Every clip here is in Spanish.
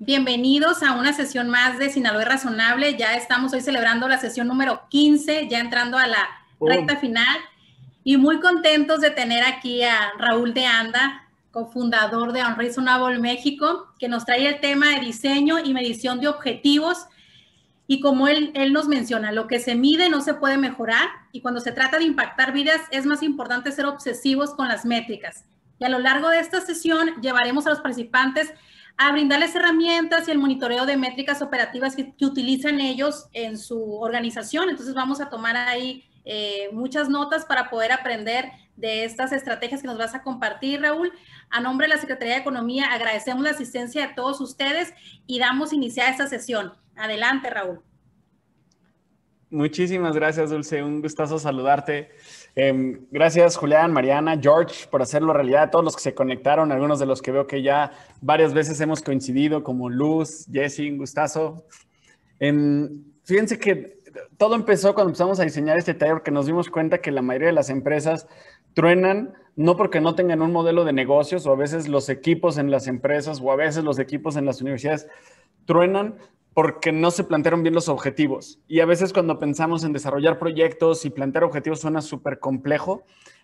Bienvenidos a una sesión más de Sinaloa Razonable. Ya estamos hoy celebrando la sesión número 15, ya entrando a la oh. recta final. Y muy contentos de tener aquí a Raúl de Anda, cofundador de Unreasonable México, que nos trae el tema de diseño y medición de objetivos. Y como él, él nos menciona, lo que se mide no se puede mejorar y cuando se trata de impactar vidas es más importante ser obsesivos con las métricas. Y a lo largo de esta sesión llevaremos a los participantes a brindarles herramientas y el monitoreo de métricas operativas que, utilizan ellos en su organización. Entonces vamos a tomar ahí eh, muchas notas para poder aprender de estas estrategias que nos vas a compartir, Raúl. A nombre de la Secretaría de Economía, agradecemos la asistencia de todos ustedes y damos a esta sesión. Adelante, Raúl. Muchísimas gracias, Dulce. Un gustazo saludarte. Em, gracias Julián, Mariana, George por hacerlo realidad, todos los que se conectaron, algunos de los que veo que ya varias veces hemos coincidido, como Luz, Jessy, Gustazo. Em, fíjense que todo empezó cuando empezamos a diseñar este taller que nos dimos cuenta que la mayoría de las empresas truenan no porque no tengan un modelo de negocios o a veces los equipos en las empresas o a veces los equipos en las universidades truenan porque no se plantearon bien los objetivos. Y a veces cuando pensamos en desarrollar proyectos y plantear objetivos suena súper complejo,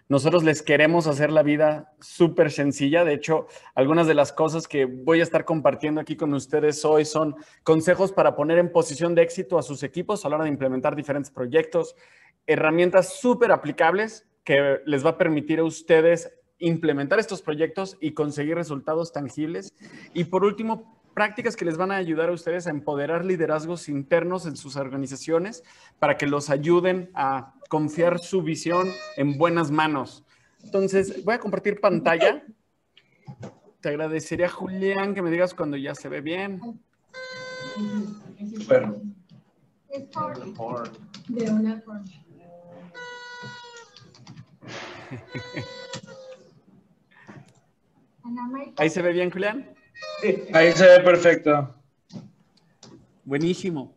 nosotros les queremos hacer la vida súper sencilla. De hecho, algunas de las cosas que voy a estar compartiendo aquí con ustedes hoy son consejos para poner en posición de éxito a sus equipos a la hora de implementar diferentes proyectos, herramientas súper aplicables que les va a permitir a ustedes implementar estos proyectos y conseguir resultados tangibles. Y por último, prácticas que les van a ayudar a ustedes a empoderar liderazgos internos en sus organizaciones para que los ayuden a confiar su visión en buenas manos. Entonces, voy a compartir pantalla. Te agradecería, Julián, que me digas cuando ya se ve bien. De una forma. ¿Ahí se ve bien, Julián? Ahí se ve perfecto. Buenísimo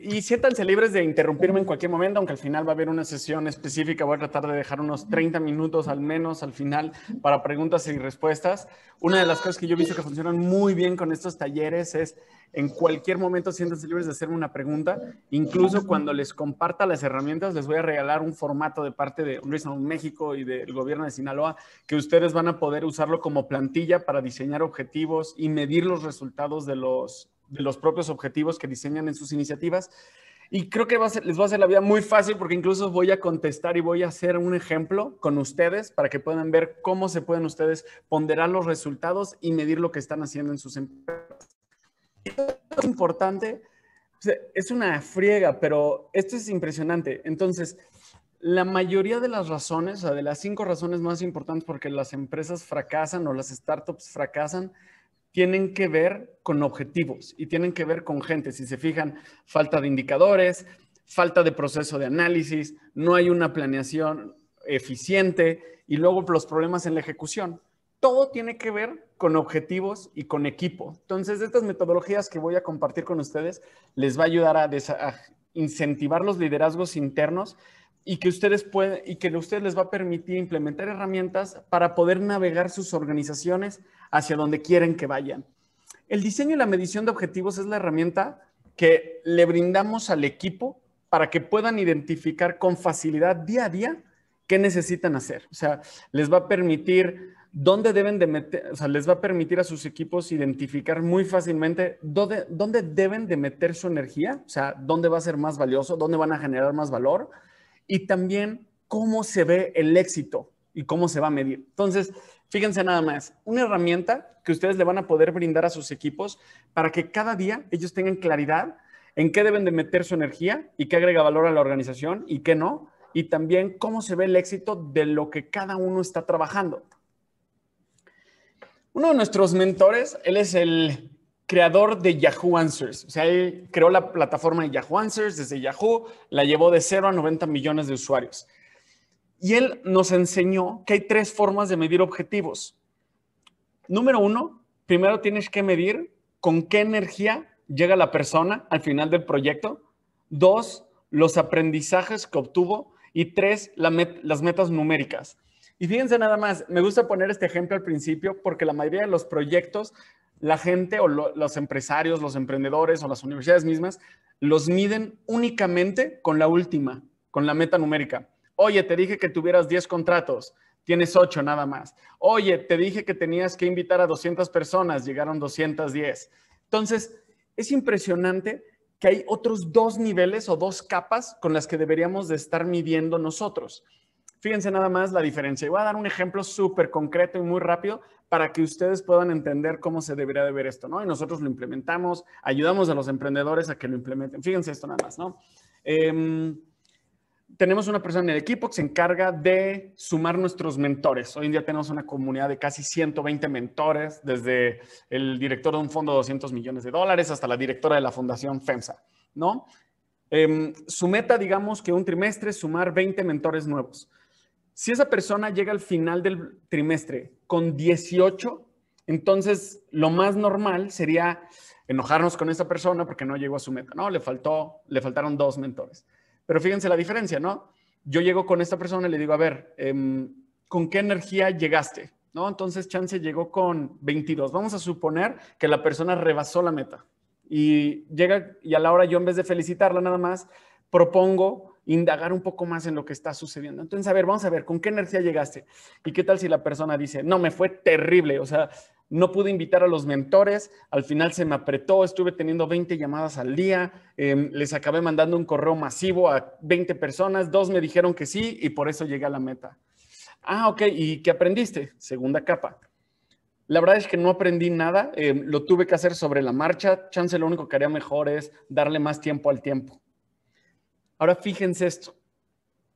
y siéntanse libres de interrumpirme en cualquier momento, aunque al final va a haber una sesión específica. Voy a tratar de dejar unos 30 minutos al menos al final para preguntas y respuestas. Una de las cosas que yo he visto que funcionan muy bien con estos talleres es en cualquier momento siéntanse libres de hacerme una pregunta. Incluso cuando les comparta las herramientas, les voy a regalar un formato de parte de Unreasonable México y del gobierno de Sinaloa que ustedes van a poder usarlo como plantilla para diseñar objetivos y medir los resultados de los de los propios objetivos que diseñan en sus iniciativas. Y creo que les va a hacer la vida muy fácil porque incluso voy a contestar y voy a hacer un ejemplo con ustedes para que puedan ver cómo se pueden ustedes ponderar los resultados y medir lo que están haciendo en sus empresas. Es importante, es una friega, pero esto es impresionante. Entonces, la mayoría de las razones, o sea, de las cinco razones más importantes porque las empresas fracasan o las startups fracasan, tienen que ver con objetivos y tienen que ver con gente. Si se fijan, falta de indicadores, falta de proceso de análisis, no hay una planeación eficiente y luego los problemas en la ejecución. Todo tiene que ver con objetivos y con equipo. Entonces, estas metodologías que voy a compartir con ustedes les va a ayudar a, incentivar los liderazgos internos y que ustedes pueden y que ustedes les va a permitir implementar herramientas para poder navegar sus organizaciones hacia donde quieren que vayan. El diseño y la medición de objetivos es la herramienta que le brindamos al equipo para que puedan identificar con facilidad día a día qué necesitan hacer. O sea, les va a permitir dónde deben de meter, o sea, les va a permitir a sus equipos identificar muy fácilmente dónde, dónde deben de meter su energía, o sea, dónde va a ser más valioso, dónde van a generar más valor y también cómo se ve el éxito y cómo se va a medir. Entonces, Fíjense nada más, una herramienta que ustedes le van a poder brindar a sus equipos para que cada día ellos tengan claridad en qué deben de meter su energía y qué agrega valor a la organización y qué no, y también cómo se ve el éxito de lo que cada uno está trabajando. Uno de nuestros mentores, él es el creador de Yahoo Answers. O sea, él creó la plataforma de Yahoo Answers desde Yahoo, la llevó de 0 a 90 millones de usuarios. Y él nos enseñó que hay tres formas de medir objetivos. Número uno, primero tienes que medir con qué energía llega la persona al final del proyecto. Dos, los aprendizajes que obtuvo. Y tres, las metas numéricas. Y fíjense nada más, me gusta poner este ejemplo al principio porque la mayoría de los proyectos, la gente o los empresarios, los emprendedores o las universidades mismas, los miden únicamente con la última, con la meta numérica. Oye, te dije que tuvieras 10 contratos, tienes 8 nada más. Oye, te dije que tenías que invitar a 200 personas, llegaron 210. Entonces, es impresionante que hay otros dos niveles o dos capas con las que deberíamos de estar midiendo nosotros. Fíjense nada más la diferencia. Y voy a dar un ejemplo súper concreto y muy rápido para que ustedes puedan entender cómo se debería de ver esto, ¿no? Y nosotros lo implementamos, ayudamos a los emprendedores a que lo implementen. Fíjense esto nada más, ¿no? Eh, tenemos una persona en el equipo que se encarga de sumar nuestros mentores. Hoy en día tenemos una comunidad de casi 120 mentores, desde el director de un fondo de 200 millones de dólares hasta la directora de la fundación FEMSA, ¿no? Em, su meta, digamos que un trimestre, es sumar 20 mentores nuevos. Si esa persona llega al final del trimestre con 18, entonces lo más normal sería enojarnos con esa persona porque no llegó a su meta, ¿no? Le faltó, le faltaron dos mentores. Pero fíjense la diferencia, ¿no? Yo llego con esta persona y le digo, a ver, em, ¿con qué energía llegaste? ¿No? Entonces Chance llegó con 22. Vamos a suponer que la persona rebasó la meta y llega y a la hora yo en vez de felicitarla nada más, propongo indagar un poco más en lo que está sucediendo. Entonces, a ver, vamos a ver, ¿con qué energía llegaste? ¿Y qué tal si la persona dice, no, me fue terrible? O sea, no pude invitar a los mentores, al final se me apretó, estuve teniendo 20 llamadas al día, em, les acabé mandando un correo masivo a 20 personas, dos me dijeron que sí y por eso llegué a la meta. Ah, ok, ¿y qué aprendiste? Segunda capa. La verdad es que no aprendí nada, em, lo tuve que hacer sobre la marcha, chance lo único que haría mejor es darle más tiempo al tiempo. Ahora fíjense esto.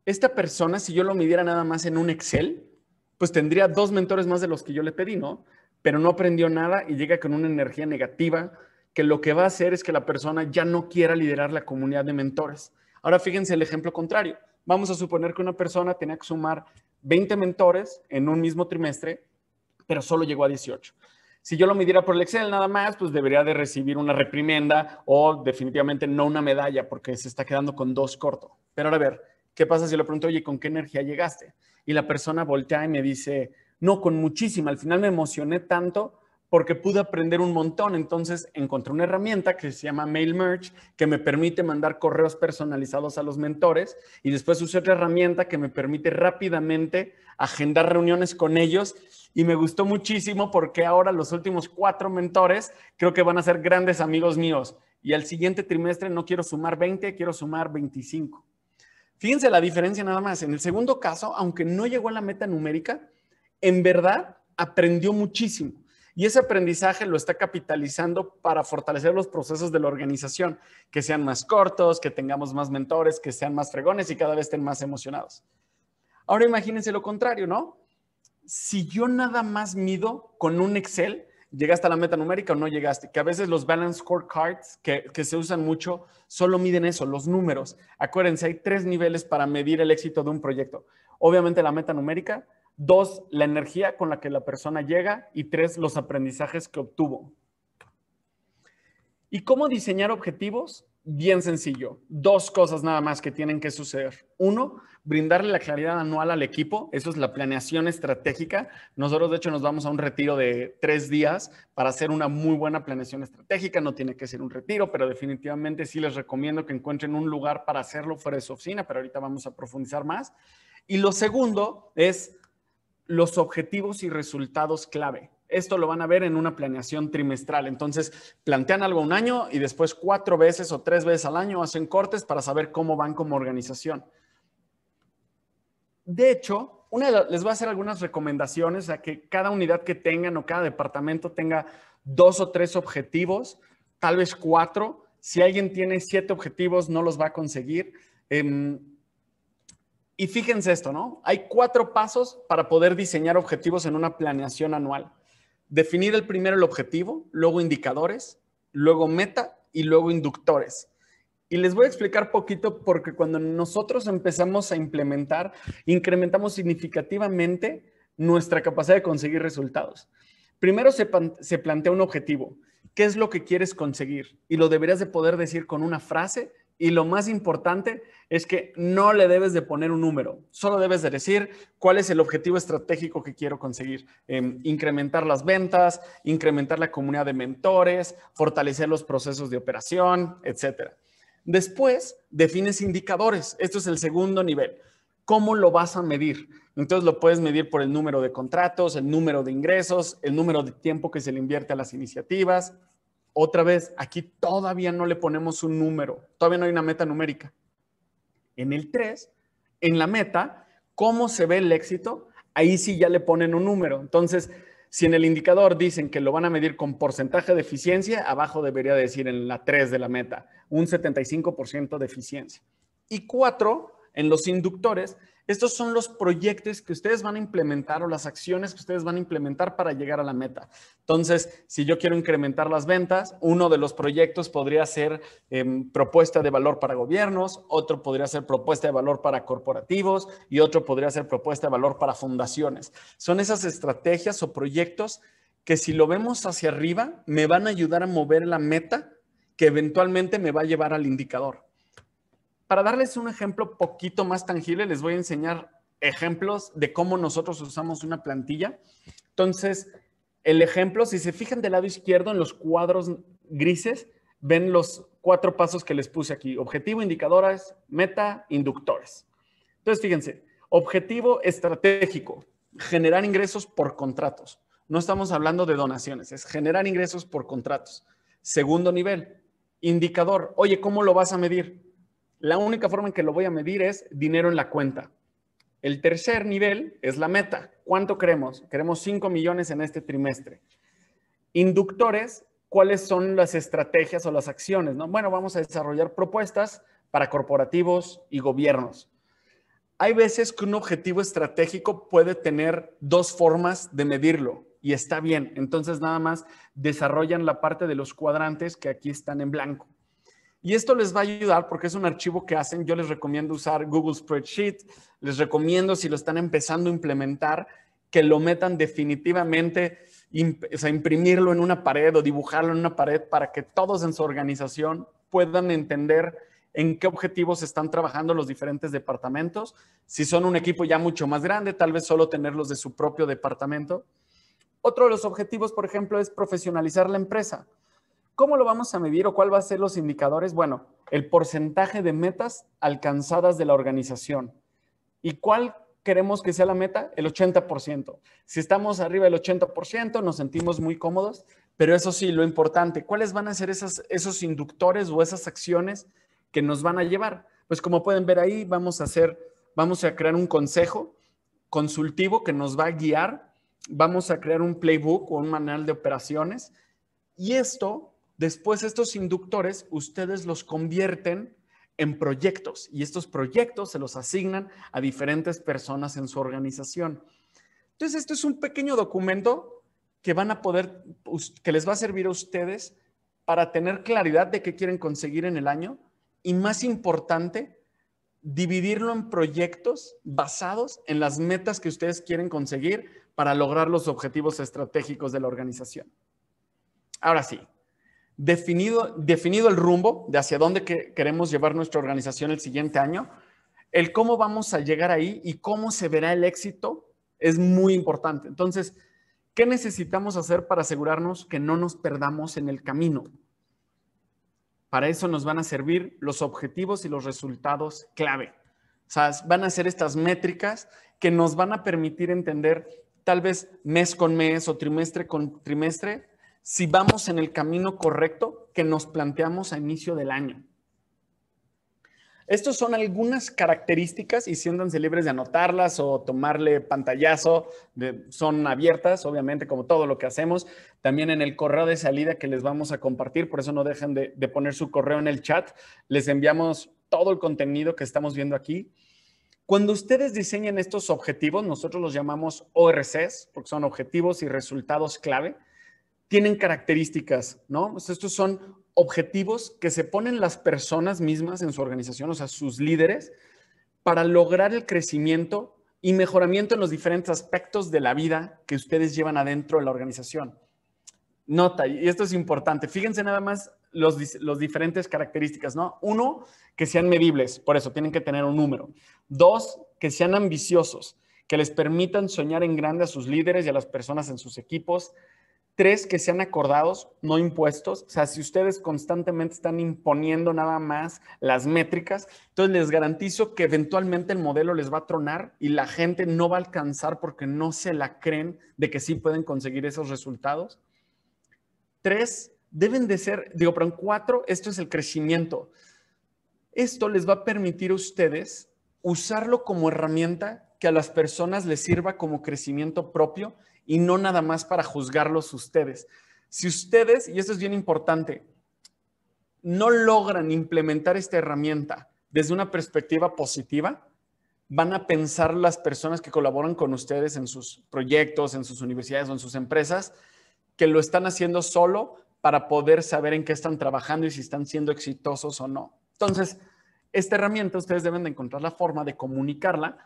Esta persona, si yo lo midiera nada más en un Excel, pues tendría dos mentores más de los que yo le pedí, ¿no? Pero no aprendió nada y llega con una energía negativa que lo que va a hacer es que la persona ya no quiera liderar la comunidad de mentores. Ahora fíjense el ejemplo contrario. Vamos a suponer que una persona tenía que sumar 20 mentores en un mismo trimestre, pero solo llegó a 18. Si yo lo midiera por el Excel nada más, pues debería de recibir una reprimenda o definitivamente no una medalla porque se está quedando con dos corto. Pero ahora a ver, ¿qué pasa si le pregunto, oye, ¿con qué energía llegaste? Y la persona voltea y me dice, no, con muchísima. Al final me emocioné tanto porque pude aprender un montón. Entonces encontré una herramienta que se llama Mail Merge, que me permite mandar correos personalizados a los mentores. Y después usé otra herramienta que me permite rápidamente agendar reuniones con ellos. Y me gustó muchísimo porque ahora los últimos cuatro mentores creo que van a ser grandes amigos míos. Y al siguiente trimestre no quiero sumar 20, quiero sumar 25. Fíjense la diferencia nada más. En el segundo caso, aunque no llegó a la meta numérica, en verdad aprendió muchísimo. Y ese aprendizaje lo está capitalizando para fortalecer los procesos de la organización, que sean más cortos, que tengamos más mentores, que sean más fregones y cada vez estén más emocionados. Ahora imagínense lo contrario, ¿no? Si yo nada más mido con un Excel, llegaste a la meta numérica o no llegaste. Que a veces los balance scorecards que, que se usan mucho solo miden eso, los números. Acuérdense, hay tres niveles para medir el éxito de un proyecto. Obviamente la meta numérica, Dos, la energía con la que la persona llega. Y tres, los aprendizajes que obtuvo. ¿Y cómo diseñar objetivos? Bien sencillo. Dos cosas nada más que tienen que suceder. Uno, brindarle la claridad anual al equipo. Eso es la planeación estratégica. Nosotros, de hecho, nos vamos a un retiro de tres días para hacer una muy buena planeación estratégica. No tiene que ser un retiro, pero definitivamente sí les recomiendo que encuentren un lugar para hacerlo fuera de su oficina, pero ahorita vamos a profundizar más. Y lo segundo es los objetivos y resultados clave. Esto lo van a ver en una planeación trimestral. Entonces, plantean algo un año y después cuatro veces o tres veces al año hacen cortes para saber cómo van como organización. De hecho, una les voy a hacer algunas recomendaciones a que cada unidad que tengan o cada departamento tenga dos o tres objetivos, tal vez cuatro. Si alguien tiene siete objetivos, no los va a conseguir. Em, y fíjense esto, ¿no? Hay cuatro pasos para poder diseñar objetivos en una planeación anual. Definir el primero el objetivo, luego indicadores, luego meta y luego inductores. Y les voy a explicar poquito porque cuando nosotros empezamos a implementar, incrementamos significativamente nuestra capacidad de conseguir resultados. Primero se, plantea un objetivo. ¿Qué es lo que quieres conseguir? Y lo deberías de poder decir con una frase y lo más importante es que no le debes de poner un número, solo debes de decir cuál es el objetivo estratégico que quiero conseguir. Em, incrementar las ventas, incrementar la comunidad de mentores, fortalecer los procesos de operación, etc. Después, defines indicadores. Esto es el segundo nivel. ¿Cómo lo vas a medir? Entonces lo puedes medir por el número de contratos, el número de ingresos, el número de tiempo que se le invierte a las iniciativas, otra vez, aquí todavía no le ponemos un número, todavía no hay una meta numérica. En el 3, en la meta, ¿cómo se ve el éxito? Ahí sí ya le ponen un número. Entonces, si en el indicador dicen que lo van a medir con porcentaje de eficiencia, abajo debería decir en la 3 de la meta, un 75% de eficiencia. Y 4, en los inductores, estos son los proyectos que ustedes van a implementar o las acciones que ustedes van a implementar para llegar a la meta. Entonces, si yo quiero incrementar las ventas, uno de los proyectos podría ser em, propuesta de valor para gobiernos, otro podría ser propuesta de valor para corporativos y otro podría ser propuesta de valor para fundaciones. Son esas estrategias o proyectos que si lo vemos hacia arriba, me van a ayudar a mover la meta que eventualmente me va a llevar al indicador para darles un ejemplo poquito más tangible, les voy a enseñar ejemplos de cómo nosotros usamos una plantilla. Entonces, el ejemplo, si se fijan del lado izquierdo en los cuadros grises, ven los cuatro pasos que les puse aquí. Objetivo, indicadores, meta, inductores. Entonces, fíjense, objetivo estratégico, generar ingresos por contratos. No estamos hablando de donaciones, es generar ingresos por contratos. Segundo nivel, indicador, oye, ¿cómo lo vas a medir? la única forma en que lo voy a medir es dinero en la cuenta. El tercer nivel es la meta. ¿Cuánto queremos? Queremos 5 millones en este trimestre. Inductores, ¿cuáles son las estrategias o las acciones? No? Bueno, vamos a desarrollar propuestas para corporativos y gobiernos. Hay veces que un objetivo estratégico puede tener dos formas de medirlo y está bien. Entonces nada más desarrollan la parte de los cuadrantes que aquí están en blanco. Y esto les va a ayudar porque es un archivo que hacen. Yo les recomiendo usar Google Spreadsheet. Les recomiendo, si lo están empezando a implementar, que lo metan definitivamente, o sea, imprimirlo en una pared o dibujarlo en una pared para que todos en su organización puedan entender en qué objetivos están trabajando los diferentes departamentos. Si son un equipo ya mucho más grande, tal vez solo tenerlos de su propio departamento. Otro de los objetivos, por ejemplo, es profesionalizar la empresa. ¿Cómo lo vamos a medir o cuál va a ser los indicadores? Bueno, el porcentaje de metas alcanzadas de la organización. ¿Y cuál queremos que sea la meta? El 80%. Si estamos arriba del 80%, nos sentimos muy cómodos, pero eso sí, lo importante, ¿cuáles van a ser esas, esos inductores o esas acciones que nos van a llevar? Pues como pueden ver ahí, vamos a hacer, vamos a crear un consejo consultivo que nos va a guiar, vamos a crear un playbook o un manual de operaciones y esto Después estos inductores ustedes los convierten en proyectos y estos proyectos se los asignan a diferentes personas en su organización. Entonces, esto es un pequeño documento que van a poder, que les va a servir a ustedes para tener claridad de qué quieren conseguir en el año y más importante, dividirlo en proyectos basados en las metas que ustedes quieren conseguir para lograr los objetivos estratégicos de la organización. Ahora sí, definido, definido el rumbo de hacia dónde queremos llevar nuestra organización el siguiente año, el cómo vamos a llegar ahí y cómo se verá el éxito es muy importante. Entonces, ¿qué necesitamos hacer para asegurarnos que no nos perdamos en el camino? Para eso nos van a servir los objetivos y los resultados clave. O sea, van a ser estas métricas que nos van a permitir entender tal vez mes con mes o trimestre con trimestre si vamos en el camino correcto que nos planteamos a inicio del año. Estas son algunas características y siéntanse libres de anotarlas o tomarle pantallazo. son abiertas, obviamente, como todo lo que hacemos. También en el correo de salida que les vamos a compartir, por eso no dejen de, poner su correo en el chat. Les enviamos todo el contenido que estamos viendo aquí. Cuando ustedes diseñen estos objetivos, nosotros los llamamos ORCs, porque son objetivos y resultados clave tienen características, ¿no? estos son objetivos que se ponen las personas mismas en su organización, o sea, sus líderes, para lograr el crecimiento y mejoramiento en los diferentes aspectos de la vida que ustedes llevan adentro de la organización. Nota, y esto es importante, fíjense nada más los, los diferentes características, ¿no? Uno, que sean medibles, por eso tienen que tener un número. Dos, que sean ambiciosos, que les permitan soñar en grande a sus líderes y a las personas en sus equipos. Tres, que sean acordados, no impuestos. O sea, si ustedes constantemente están imponiendo nada más las métricas, entonces les garantizo que eventualmente el modelo les va a tronar y la gente no va a alcanzar porque no se la creen de que sí pueden conseguir esos resultados. Tres, deben de ser, digo, pero en cuatro, esto es el crecimiento. Esto les va a permitir a ustedes usarlo como herramienta que a las personas les sirva como crecimiento propio y no nada más para juzgarlos ustedes. Si ustedes, y esto es bien importante, no logran implementar esta herramienta desde una perspectiva positiva, van a pensar las personas que colaboran con ustedes en sus proyectos, en sus universidades o en sus empresas, que lo están haciendo solo para poder saber en qué están trabajando y si están siendo exitosos o no. Entonces, esta herramienta ustedes deben de encontrar la forma de comunicarla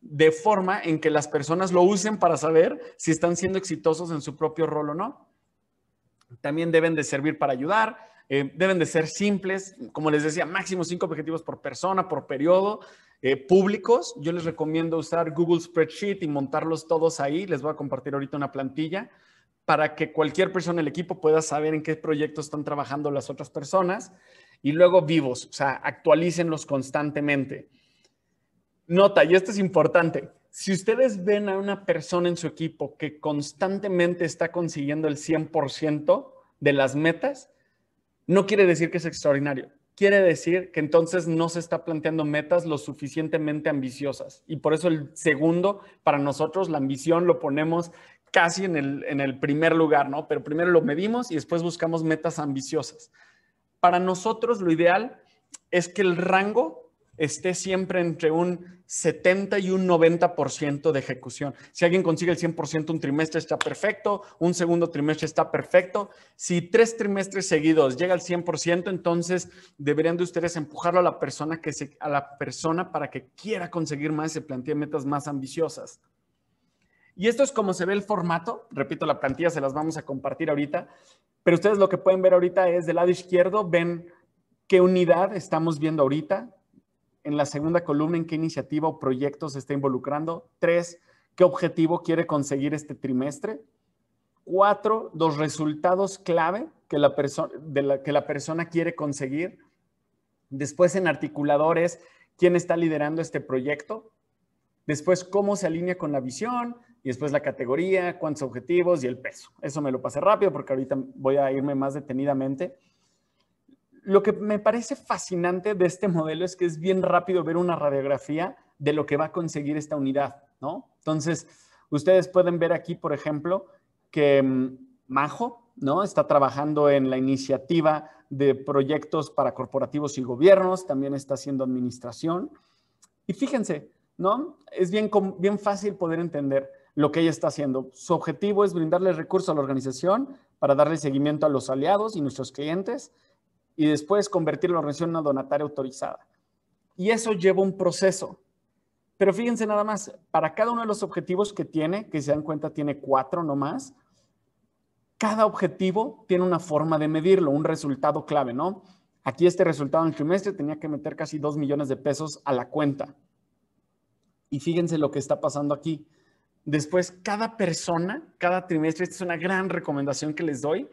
de forma en que las personas lo usen para saber si están siendo exitosos en su propio rol o no. También deben de servir para ayudar, eh, deben de ser simples, como les decía, máximo cinco objetivos por persona, por periodo, eh, públicos. Yo les recomiendo usar Google Spreadsheet y montarlos todos ahí. Les voy a compartir ahorita una plantilla para que cualquier persona del equipo pueda saber en qué proyecto están trabajando las otras personas. Y luego vivos, o sea, actualícenlos constantemente. Nota, y esto es importante. Si ustedes ven a una persona en su equipo que constantemente está consiguiendo el 100% de las metas, no quiere decir que es extraordinario. Quiere decir que entonces no se está planteando metas lo suficientemente ambiciosas. Y por eso el segundo, para nosotros, la ambición lo ponemos casi en el, en el primer lugar, ¿no? Pero primero lo medimos y después buscamos metas ambiciosas. Para nosotros, lo ideal es que el rango esté siempre entre un 70 y un 90% de ejecución. Si alguien consigue el 100%, un trimestre está perfecto, un segundo trimestre está perfecto. Si tres trimestres seguidos llega al 100%, entonces deberían de ustedes empujarlo a la persona, que a la persona para que quiera conseguir más y se plantee metas más ambiciosas. Y esto es como se ve el formato. Repito, la plantilla se las vamos a compartir ahorita. Pero ustedes lo que pueden ver ahorita es del lado izquierdo, ven qué unidad estamos viendo ahorita, en la segunda columna, ¿en qué iniciativa o proyecto se está involucrando? Tres, ¿qué objetivo quiere conseguir este trimestre? Cuatro, los resultados clave que la, de que la persona quiere conseguir. Después, en articuladores, ¿quién está liderando este proyecto? Después, ¿cómo se alinea con la visión? y después la categoría, cuántos objetivos y el peso. Eso me lo pasé rápido porque ahorita voy a irme más detenidamente. Lo que me parece fascinante de este modelo es que es bien rápido ver una radiografía de lo que va a conseguir esta unidad, ¿no? Entonces, ustedes pueden ver aquí, por ejemplo, que mm, Majo, ¿no? Está trabajando en la iniciativa de proyectos para corporativos y gobiernos, también está haciendo administración. Y fíjense, ¿no? Es bien, bien fácil poder entender lo que ella está haciendo. Su objetivo es brindarle recursos a la organización para darle seguimiento a los aliados y nuestros clientes y después convertirlo la organización en una donataria autorizada. Y eso lleva un proceso. Pero fíjense nada más, para cada uno de los objetivos que tiene, que se dan cuenta tiene cuatro nomás, cada objetivo tiene una forma de medirlo, un resultado clave, ¿no? Aquí este resultado en el trimestre tenía que meter casi dos millones de pesos a la cuenta. Y fíjense lo que está pasando aquí. Después, cada persona, cada trimestre, esta es una gran recomendación que les doy,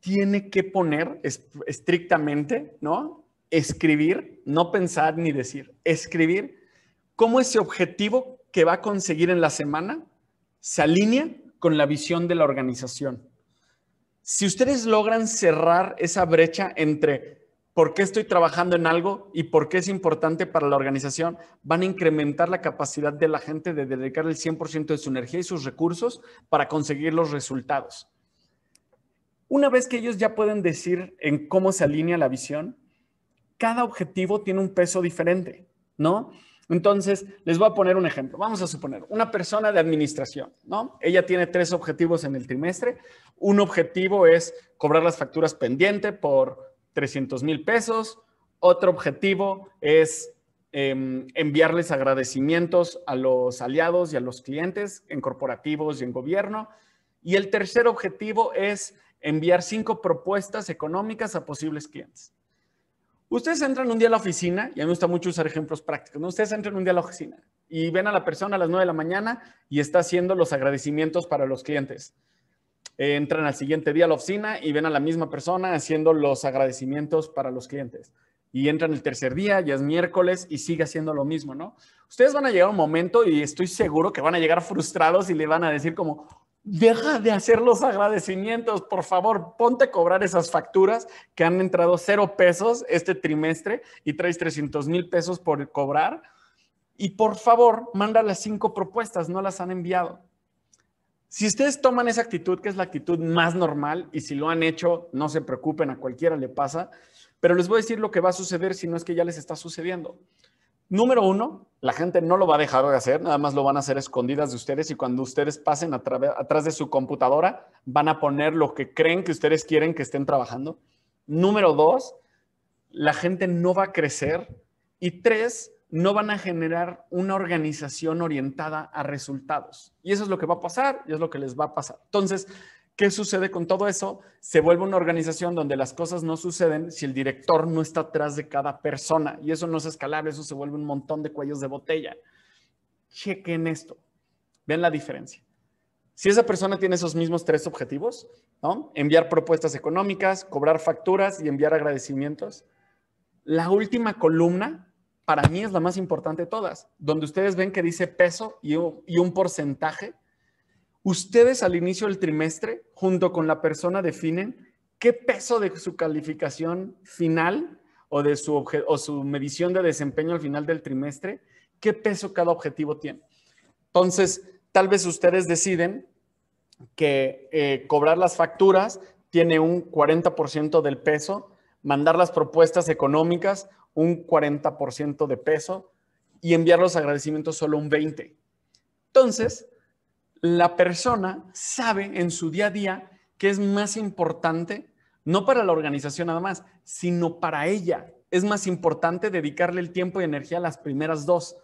tiene que poner estrictamente, ¿no? Escribir, no pensar ni decir, escribir cómo ese objetivo que va a conseguir en la semana se alinea con la visión de la organización. Si ustedes logran cerrar esa brecha entre por qué estoy trabajando en algo y por qué es importante para la organización, van a incrementar la capacidad de la gente de dedicar el 100% de su energía y sus recursos para conseguir los resultados. Una vez que ellos ya pueden decir en cómo se alinea la visión, cada objetivo tiene un peso diferente, ¿no? Entonces, les voy a poner un ejemplo. Vamos a suponer una persona de administración, ¿no? Ella tiene tres objetivos en el trimestre. Un objetivo es cobrar las facturas pendiente por 300 mil pesos. Otro objetivo es em, enviarles agradecimientos a los aliados y a los clientes en corporativos y en gobierno. Y el tercer objetivo es enviar cinco propuestas económicas a posibles clientes. Ustedes entran un día a la oficina, y a mí me gusta mucho usar ejemplos prácticos, ¿no? Ustedes entran un día a la oficina y ven a la persona a las 9 de la mañana y está haciendo los agradecimientos para los clientes. entran al siguiente día a la oficina y ven a la misma persona haciendo los agradecimientos para los clientes. Y entran el tercer día, ya es miércoles y sigue haciendo lo mismo, ¿no? Ustedes van a llegar a un momento y estoy seguro que van a llegar frustrados y le van a decir como, Deja de hacer los agradecimientos, por favor, ponte a cobrar esas facturas que han entrado cero pesos este trimestre y traes 300 mil pesos por cobrar. Y por favor, manda las cinco propuestas, no las han enviado. Si ustedes toman esa actitud, que es la actitud más normal, y si lo han hecho, no se preocupen, a cualquiera le pasa, pero les voy a decir lo que va a suceder si no es que ya les está sucediendo. Número uno, la gente no lo va a dejar de hacer, nada más lo van a hacer escondidas de ustedes y cuando ustedes pasen atrás de su computadora van a poner lo que creen que ustedes quieren que estén trabajando. Número dos, la gente no va a crecer. Y tres, no van a generar una organización orientada a resultados. Y eso es lo que va a pasar y es lo que les va a pasar. Entonces, ¿Qué sucede con todo eso? Se vuelve una organización donde las cosas no suceden si el director no está atrás de cada persona. Y eso no es escalable, eso se vuelve un montón de cuellos de botella. Chequen esto. Ven la diferencia. Si esa persona tiene esos mismos tres objetivos, ¿no? enviar propuestas económicas, cobrar facturas y enviar agradecimientos, la última columna para mí es la más importante de todas, donde ustedes ven que dice peso y un porcentaje Ustedes al inicio del trimestre, junto con la persona, definen qué peso de su calificación final o de su, su medición de desempeño al final del trimestre, qué peso cada objetivo tiene. Entonces, tal vez ustedes deciden que eh, cobrar las facturas tiene un 40% del peso, mandar las propuestas económicas un 40% de peso y enviar los agradecimientos solo un 20%. Entonces, la persona sabe en su día a día que es más importante, no para la organización nada más, sino para ella. Es más importante dedicarle el tiempo y energía a las primeras dos,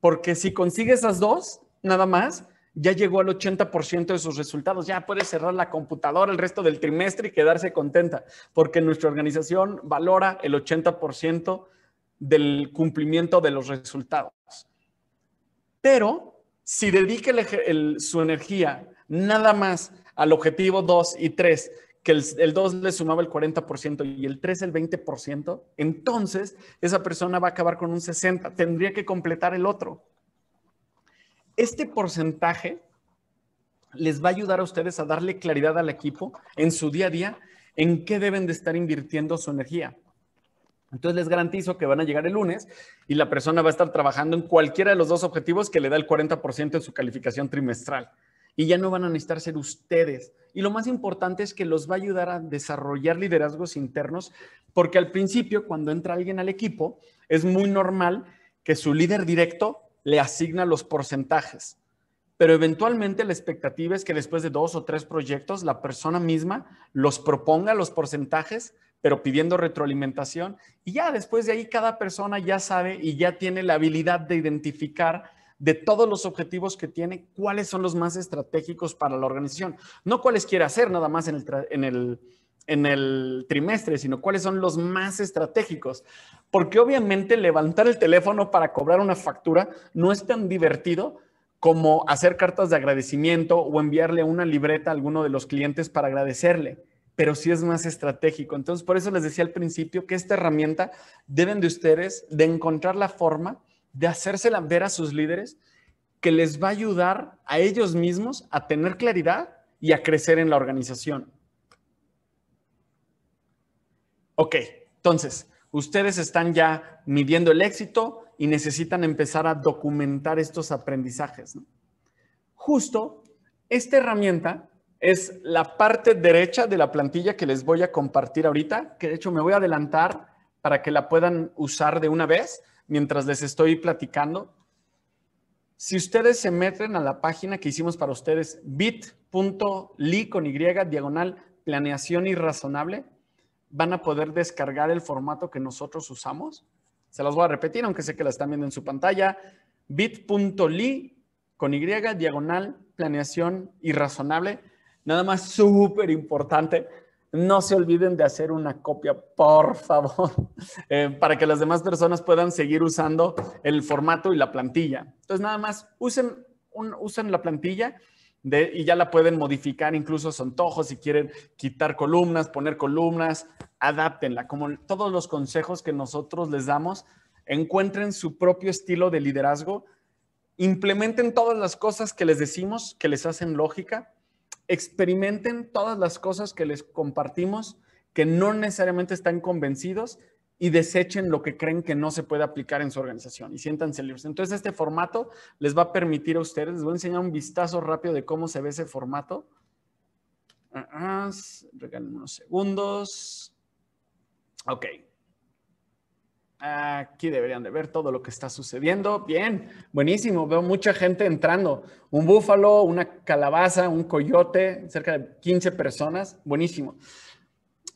porque si consigue esas dos, nada más, ya llegó al 80% de sus resultados, ya puede cerrar la computadora el resto del trimestre y quedarse contenta, porque nuestra organización valora el 80% del cumplimiento de los resultados. Pero si dedica su energía nada más al objetivo 2 y 3, que el, el 2 le sumaba el 40% y el 3 el 20%, entonces esa persona va a acabar con un 60%, tendría que completar el otro. Este porcentaje les va a ayudar a ustedes a darle claridad al equipo en su día a día en qué deben de estar invirtiendo su energía. Entonces les garantizo que van a llegar el lunes y la persona va a estar trabajando en cualquiera de los dos objetivos que le da el 40% en su calificación trimestral. Y ya no van a necesitar ser ustedes. Y lo más importante es que los va a ayudar a desarrollar liderazgos internos, porque al principio, cuando entra alguien al equipo, es muy normal que su líder directo le asigna los porcentajes. Pero eventualmente la expectativa es que después de dos o tres proyectos, la persona misma los proponga los porcentajes pero pidiendo retroalimentación. Y ya después de ahí cada persona ya sabe y ya tiene la habilidad de identificar de todos los objetivos que tiene, cuáles son los más estratégicos para la organización. No cuáles quiere hacer nada más en el, en el trimestre, sino cuáles son los más estratégicos. Porque obviamente levantar el teléfono para cobrar una factura no es tan divertido como hacer cartas de agradecimiento o enviarle una libreta a alguno de los clientes para agradecerle pero sí es más estratégico. Entonces, por eso les decía al principio que esta herramienta deben de ustedes de encontrar la forma de hacérsela ver a sus líderes que les va a ayudar a ellos mismos a tener claridad y a crecer en la organización. Ok, entonces, ustedes están ya midiendo el éxito y necesitan empezar a documentar estos aprendizajes. Justo esta herramienta es la parte derecha de la plantilla que les voy a compartir ahorita, que de hecho me voy a adelantar para que la puedan usar de una vez mientras les estoy platicando. Si ustedes se meten a la página que hicimos para ustedes, bit.ly con Y diagonal planeación irrazonable, van a poder descargar el formato que nosotros usamos. Se las voy a repetir, aunque sé que la están viendo en su pantalla. bit.ly con Y diagonal planeación irrazonable Nada más súper importante, no se olviden de hacer una copia, por favor, eh, para que las demás personas puedan seguir usando el formato y la plantilla. Entonces, nada más, usen, usen la plantilla y ya la pueden modificar incluso son su antojo si quieren quitar columnas, poner columnas, adáptenla. Como todos los consejos que nosotros les damos, encuentren su propio estilo de liderazgo, implementen todas las cosas que les decimos que les hacen lógica experimenten todas las cosas que les compartimos que no necesariamente están convencidos y desechen lo que creen que no se puede aplicar en su organización y siéntanse libres. Entonces este formato les va a permitir a ustedes, les voy a enseñar un vistazo rápido de cómo se ve ese formato. Uh unos segundos. Ok. Aquí deberían de ver todo lo que está sucediendo. Bien, buenísimo. Veo mucha gente entrando. Un búfalo, una calabaza, un coyote, cerca de 15 personas. Buenísimo.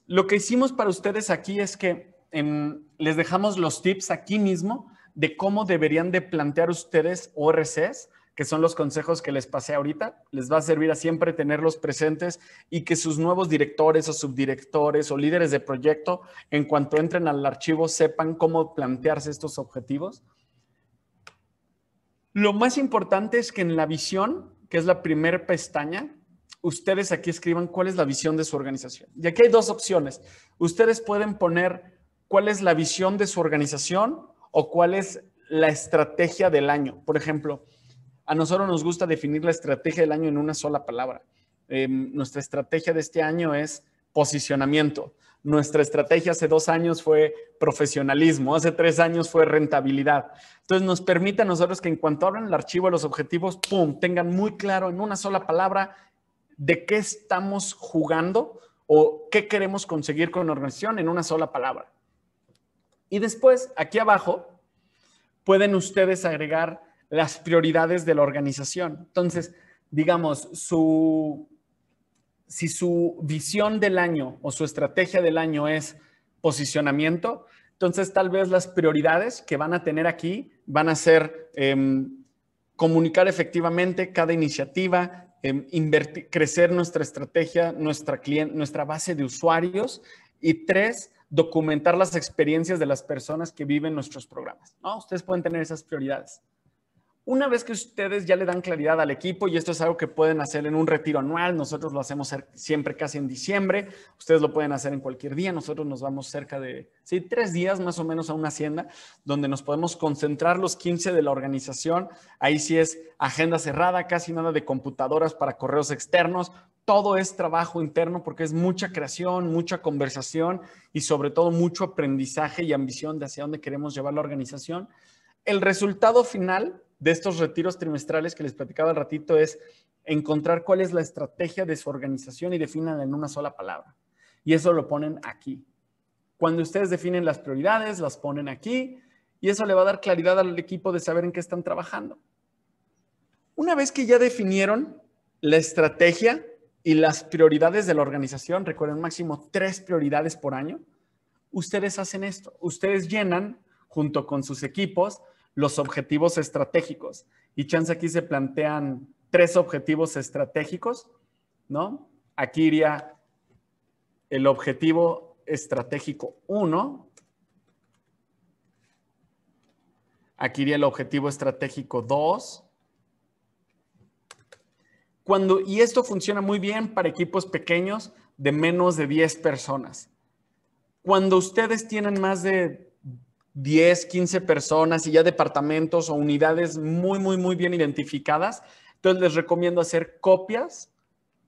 Lo que hicimos para ustedes aquí es que em, les dejamos los tips aquí mismo de cómo deberían de plantear ustedes ORCs que son los consejos que les pasé ahorita, les va a servir a siempre tenerlos presentes y que sus nuevos directores o subdirectores o líderes de proyecto, en cuanto entren al archivo, sepan cómo plantearse estos objetivos. Lo más importante es que en la visión, que es la primera pestaña, ustedes aquí escriban cuál es la visión de su organización. Y aquí hay dos opciones. Ustedes pueden poner cuál es la visión de su organización o cuál es la estrategia del año. Por ejemplo, a nosotros nos gusta definir la estrategia del año en una sola palabra. Em, nuestra estrategia de este año es posicionamiento. Nuestra estrategia hace dos años fue profesionalismo, hace tres años fue rentabilidad. Entonces nos permite a nosotros que en cuanto abran el archivo de los objetivos, ¡pum!, tengan muy claro en una sola palabra de qué estamos jugando o qué queremos conseguir con la organización en una sola palabra. Y después, aquí abajo, pueden ustedes agregar las prioridades de la organización. Entonces, digamos, si su visión del año o su estrategia del año es posicionamiento, entonces tal vez las prioridades que van a tener aquí van a ser em, comunicar efectivamente cada iniciativa, em, crecer nuestra estrategia, nuestra, nuestra base de usuarios y tres, documentar las experiencias de las personas que viven nuestros programas. ¿no? Ustedes pueden tener esas prioridades. Una vez que ustedes ya le dan claridad al equipo, y esto es algo que pueden hacer en un retiro anual, nosotros lo hacemos siempre casi en diciembre, ustedes lo pueden hacer en cualquier día, nosotros nos vamos cerca de ¿sí? tres días más o menos a una hacienda donde nos podemos concentrar los 15 de la organización, ahí sí es agenda cerrada, casi nada de computadoras para correos externos, todo es trabajo interno porque es mucha creación, mucha conversación y sobre todo mucho aprendizaje y ambición de hacia dónde queremos llevar la organización. El resultado final de estos retiros trimestrales que les platicaba al ratito es encontrar cuál es la estrategia de su organización y definan en una sola palabra. Y eso lo ponen aquí. Cuando ustedes definen las prioridades, las ponen aquí y eso le va a dar claridad al equipo de saber en qué están trabajando. Una vez que ya definieron la estrategia y las prioridades de la organización, recuerden máximo tres prioridades por año, ustedes hacen esto. Ustedes llenan junto con sus equipos los objetivos estratégicos. Y chance aquí se plantean tres objetivos estratégicos, ¿no? Aquí iría el objetivo estratégico 1. Aquí iría el objetivo estratégico 2. Cuando, y esto funciona muy bien para equipos pequeños de menos de 10 personas. Cuando ustedes tienen más de 10, 15 personas y ya departamentos o unidades muy, muy, muy bien identificadas. Entonces les recomiendo hacer copias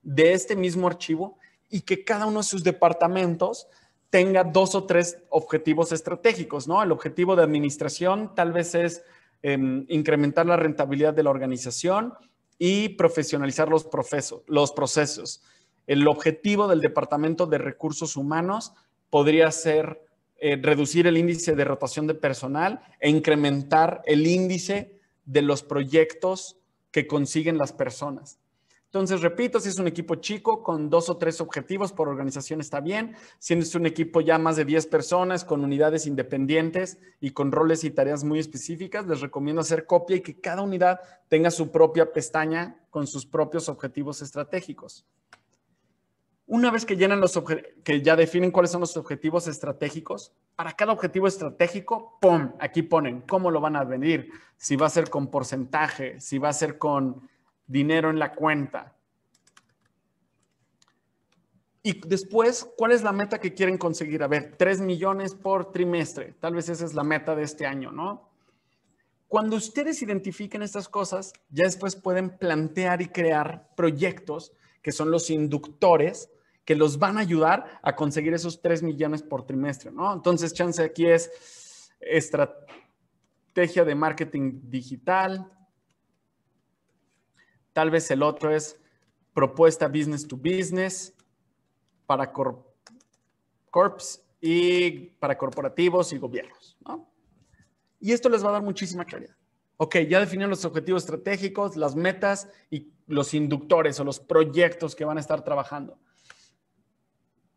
de este mismo archivo y que cada uno de sus departamentos tenga dos o tres objetivos estratégicos, ¿no? El objetivo de administración tal vez es em, incrementar la rentabilidad de la organización y profesionalizar los, los procesos. El objetivo del Departamento de Recursos Humanos podría ser eh, reducir el índice de rotación de personal e incrementar el índice de los proyectos que consiguen las personas. Entonces, repito, si es un equipo chico con dos o tres objetivos por organización está bien. Si es un equipo ya más de 10 personas con unidades independientes y con roles y tareas muy específicas, les recomiendo hacer copia y que cada unidad tenga su propia pestaña con sus propios objetivos estratégicos. Una vez que, llenan los que ya definen cuáles son los objetivos estratégicos, para cada objetivo estratégico, ¡pum! Aquí ponen cómo lo van a venir, si va a ser con porcentaje, si va a ser con dinero en la cuenta. Y después, ¿cuál es la meta que quieren conseguir? A ver, 3 millones por trimestre. Tal vez esa es la meta de este año, ¿no? Cuando ustedes identifiquen estas cosas, ya después pueden plantear y crear proyectos que son los inductores que los van a ayudar a conseguir esos 3 millones por trimestre, ¿no? Entonces, chance aquí es estrategia de marketing digital. Tal vez el otro es propuesta business to business para corps y para corporativos y gobiernos, ¿no? Y esto les va a dar muchísima claridad. Ok, ya definieron los objetivos estratégicos, las metas y los inductores o los proyectos que van a estar trabajando.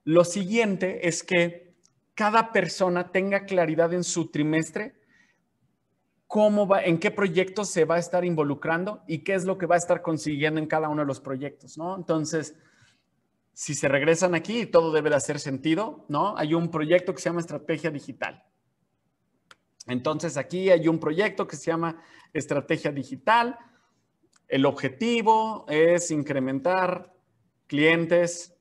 Lo siguiente es que cada persona tenga claridad en su trimestre cómo va, en qué proyectos se va a estar involucrando y qué es lo que va a estar consiguiendo en cada uno de los proyectos, ¿no? Entonces, si se regresan aquí, todo debe de hacer sentido, ¿no? Hay un proyecto que se llama Estrategia Digital. Entonces, aquí hay un proyecto que se llama Estrategia Digital. El objetivo es incrementar clientes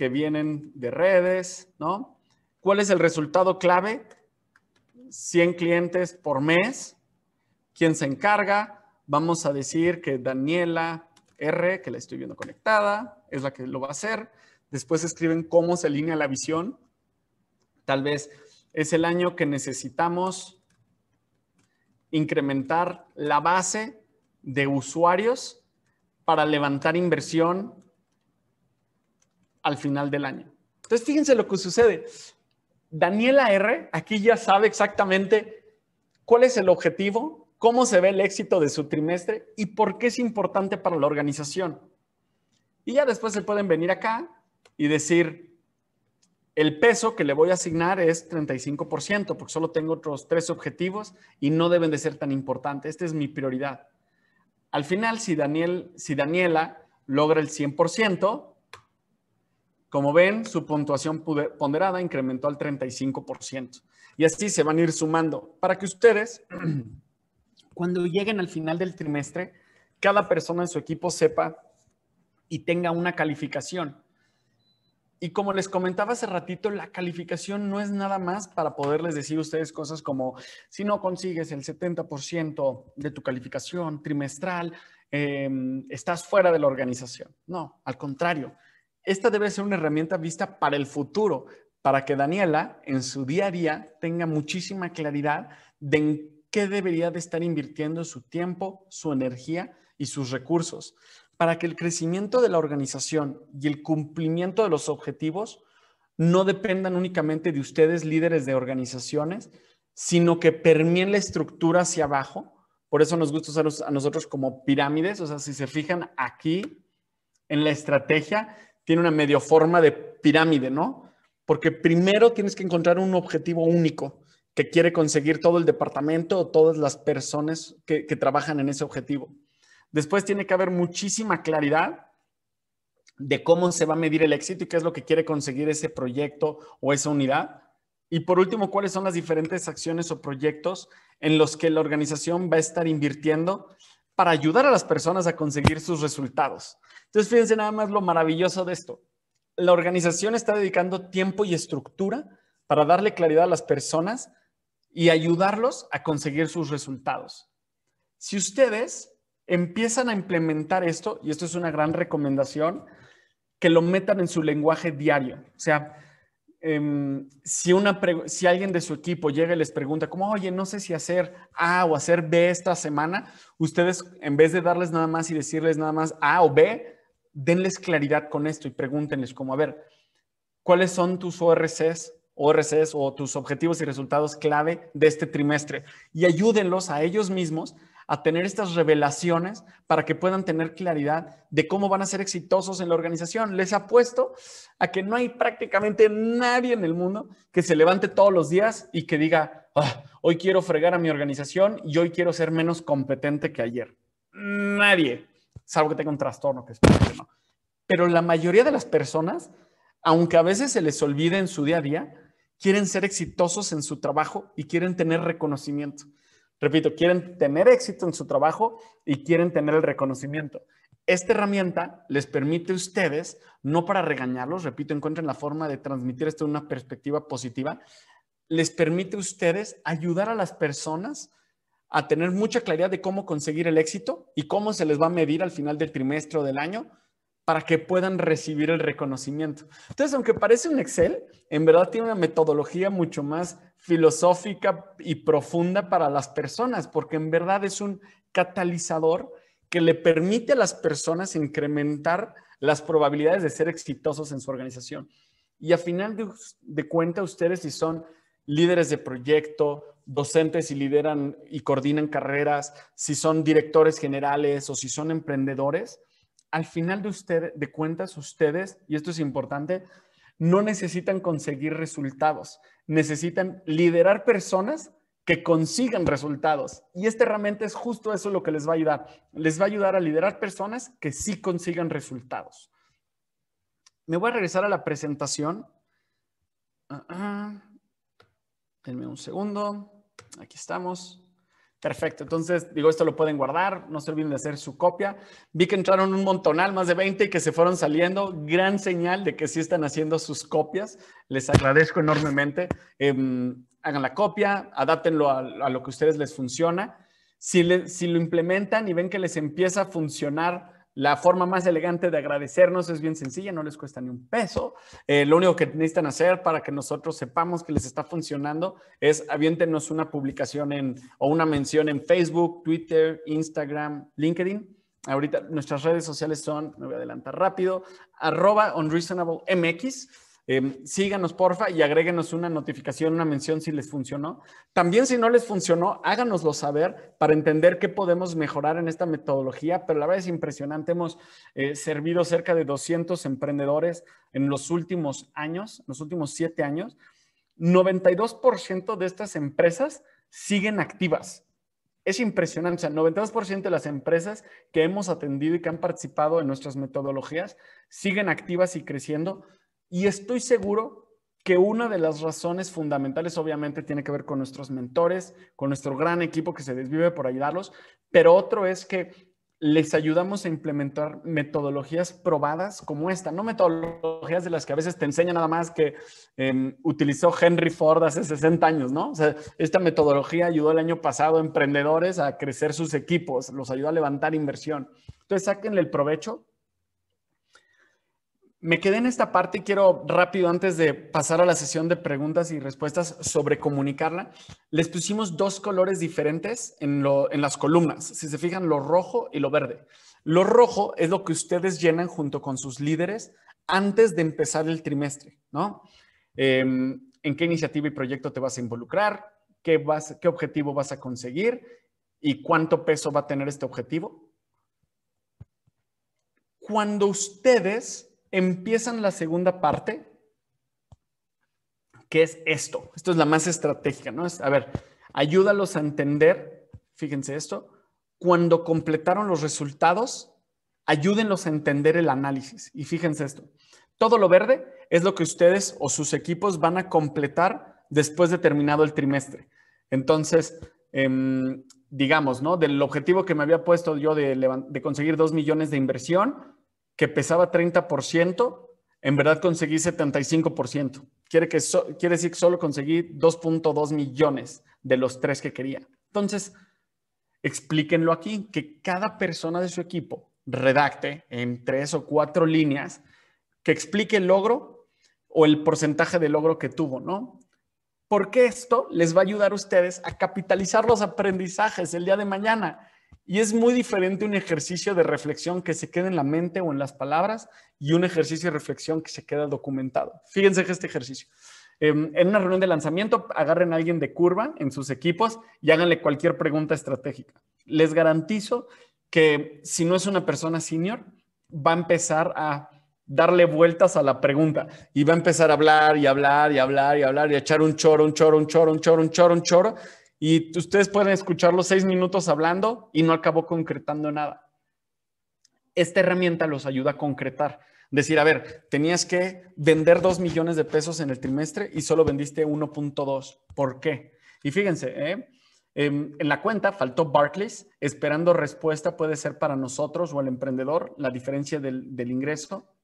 que vienen de redes, ¿no? ¿Cuál es el resultado clave? 100 clientes por mes. ¿Quién se encarga? Vamos a decir que Daniela R, que la estoy viendo conectada, es la que lo va a hacer. Después escriben cómo se alinea la visión. Tal vez es el año que necesitamos incrementar la base de usuarios para levantar inversión al final del año. Entonces, fíjense lo que sucede. Daniela R. aquí ya sabe exactamente cuál es el objetivo, cómo se ve el éxito de su trimestre y por qué es importante para la organización. Y ya después se pueden venir acá y decir, el peso que le voy a asignar es 35%, porque solo tengo otros tres objetivos y no deben de ser tan importantes. Esta es mi prioridad. Al final, si, si Daniela logra el 100%, como ven, su puntuación ponderada incrementó al 35%. Y así se van a ir sumando para que ustedes, cuando lleguen al final del trimestre, cada persona en su equipo sepa y tenga una calificación. Y como les comentaba hace ratito, la calificación no es nada más para poderles decir a ustedes cosas como, si no consigues el 70% de tu calificación trimestral, em, estás fuera de la organización. No, al contrario esta debe ser una herramienta vista para el futuro, para que Daniela en su día a día tenga muchísima claridad de en qué debería de estar invirtiendo su tiempo, su energía y sus recursos, para que el crecimiento de la organización y el cumplimiento de los objetivos no dependan únicamente de ustedes, líderes de organizaciones, sino que permeen la estructura hacia abajo. Por eso nos gusta a nosotros como pirámides, o sea, si se fijan aquí en la estrategia, tiene una medio forma de pirámide, ¿no? Porque primero tienes que encontrar un objetivo único que quiere conseguir todo el departamento o todas las personas que, trabajan en ese objetivo. Después tiene que haber muchísima claridad de cómo se va a medir el éxito y qué es lo que quiere conseguir ese proyecto o esa unidad. Y por último, cuáles son las diferentes acciones o proyectos en los que la organización va a estar invirtiendo para ayudar a las personas a conseguir sus resultados. Entonces, fíjense nada más lo maravilloso de esto. La organización está dedicando tiempo y estructura para darle claridad a las personas y ayudarlos a conseguir sus resultados. Si ustedes empiezan a implementar esto, y esto es una gran recomendación, que lo metan en su lenguaje diario. O sea, Em, si, alguien de su equipo llega y les pregunta, como, oye, no sé si hacer A o hacer B esta semana, ustedes en vez de darles nada más y decirles nada más A o B, denles claridad con esto y pregúntenles como, a ver, ¿cuáles son tus ORCs, ORCs o tus objetivos y resultados clave de este trimestre? Y ayúdenlos a ellos mismos a tener estas revelaciones para que puedan tener claridad de cómo van a ser exitosos en la organización. Les apuesto a que no hay prácticamente nadie en el mundo que se levante todos los días y que diga, ah, hoy quiero fregar a mi organización y hoy quiero ser menos competente que ayer. Nadie, salvo que tenga un trastorno, que es Pero la mayoría de las personas, aunque a veces se les olvide en su día a día, quieren ser exitosos en su trabajo y quieren tener reconocimiento. Repito, quieren tener éxito en su trabajo y quieren tener el reconocimiento. Esta herramienta les permite a ustedes, no para regañarlos, repito, encuentren la forma de transmitir esto en una perspectiva positiva, les permite a ustedes ayudar a las personas a tener mucha claridad de cómo conseguir el éxito y cómo se les va a medir al final del trimestre o del año para que puedan recibir el reconocimiento. Entonces, aunque parece un Excel, en verdad tiene una metodología mucho más filosófica y profunda para las personas, porque en verdad es un catalizador que le permite a las personas incrementar las probabilidades de ser exitosos en su organización. Y al final de, cuentas ustedes si son líderes de proyecto, docentes y lideran y coordinan carreras, si son directores generales o si son emprendedores, al final de, usted, de cuentas ustedes, y esto es importante, no necesitan conseguir resultados, necesitan liderar personas que consigan resultados. Y esta herramienta es justo eso lo que les va a ayudar. Les va a ayudar a liderar personas que sí consigan resultados. Me voy a regresar a la presentación. Ah, ah. un segundo. Aquí estamos. Perfecto, entonces digo, esto lo pueden guardar, no se olviden de hacer su copia. Vi que entraron un montonal, más de 20, y que se fueron saliendo. Gran señal de que sí están haciendo sus copias. Les agradezco enormemente. Em, hagan la copia, adáptenlo a, lo que a ustedes les funciona. Si, si lo implementan y ven que les empieza a funcionar la forma más elegante de agradecernos es bien sencilla, no les cuesta ni un peso. Eh, lo único que necesitan hacer para que nosotros sepamos que les está funcionando es aviéntenos una publicación en, o una mención en Facebook, Twitter, Instagram, LinkedIn. Ahorita nuestras redes sociales son, me voy a adelantar rápido, arroba MX. Em, síganos, porfa, y agréguenos una notificación, una mención si les funcionó. También si no les funcionó, háganoslo saber para entender qué podemos mejorar en esta metodología, pero la verdad es impresionante. Hemos eh, servido cerca de 200 emprendedores en los últimos años, los últimos siete años. 92% de estas empresas siguen activas. Es impresionante, o sea, 92% de las empresas que hemos atendido y que han participado en nuestras metodologías siguen activas y creciendo y estoy seguro que una de las razones fundamentales obviamente tiene que ver con nuestros mentores, con nuestro gran equipo que se desvive por ayudarlos, pero otro es que les ayudamos a implementar metodologías probadas como esta, no metodologías de las que a veces te enseña nada más que em, utilizó Henry Ford hace 60 años, ¿no? O sea, esta metodología ayudó el año pasado a emprendedores a crecer sus equipos, los ayudó a levantar inversión. Entonces, sáquenle el provecho me quedé en esta parte y quiero rápido, antes de pasar a la sesión de preguntas y respuestas sobre comunicarla, les pusimos dos colores diferentes en, las columnas. Si se fijan, lo rojo y lo verde. Lo rojo es lo que ustedes llenan junto con sus líderes antes de empezar el trimestre, ¿no? Em, ¿En qué iniciativa y proyecto te vas a involucrar? ¿Qué, vas, ¿Qué objetivo vas a conseguir? ¿Y cuánto peso va a tener este objetivo? Cuando ustedes empiezan la segunda parte, que es esto. Esto es la más estratégica, ¿no? a ver, ayúdalos a entender, fíjense esto, cuando completaron los resultados, ayúdenlos a entender el análisis. Y fíjense esto, todo lo verde es lo que ustedes o sus equipos van a completar después de terminado el trimestre. Entonces, em, digamos, ¿no? Del objetivo que me había puesto yo de, conseguir dos millones de inversión, que pesaba 30%, en verdad conseguí 75%. Quiere, decir que solo conseguí 2.2 millones de los tres que quería. Entonces, explíquenlo aquí, que cada persona de su equipo redacte en tres o cuatro líneas que explique el logro o el porcentaje de logro que tuvo, ¿no? Porque esto les va a ayudar a ustedes a capitalizar los aprendizajes el día de mañana y es muy diferente un ejercicio de reflexión que se queda en la mente o en las palabras y un ejercicio de reflexión que se queda documentado. Fíjense que este ejercicio. Em, en una reunión de lanzamiento, agarren a alguien de curva en sus equipos y háganle cualquier pregunta estratégica. Les garantizo que si no es una persona senior, va a empezar a darle vueltas a la pregunta y va a empezar a hablar y hablar y hablar y hablar y echar un choro, un choro, un choro, un choro, un choro, un choro. Un choro y ustedes pueden escuchar los seis minutos hablando y no acabó concretando nada. Esta herramienta los ayuda a concretar. Decir, a ver, tenías que vender dos millones de pesos en el trimestre y solo vendiste 1.2. ¿Por qué? Y fíjense, ¿eh? em, en la cuenta faltó Barclays, esperando respuesta puede ser para nosotros o el emprendedor la diferencia del ingreso.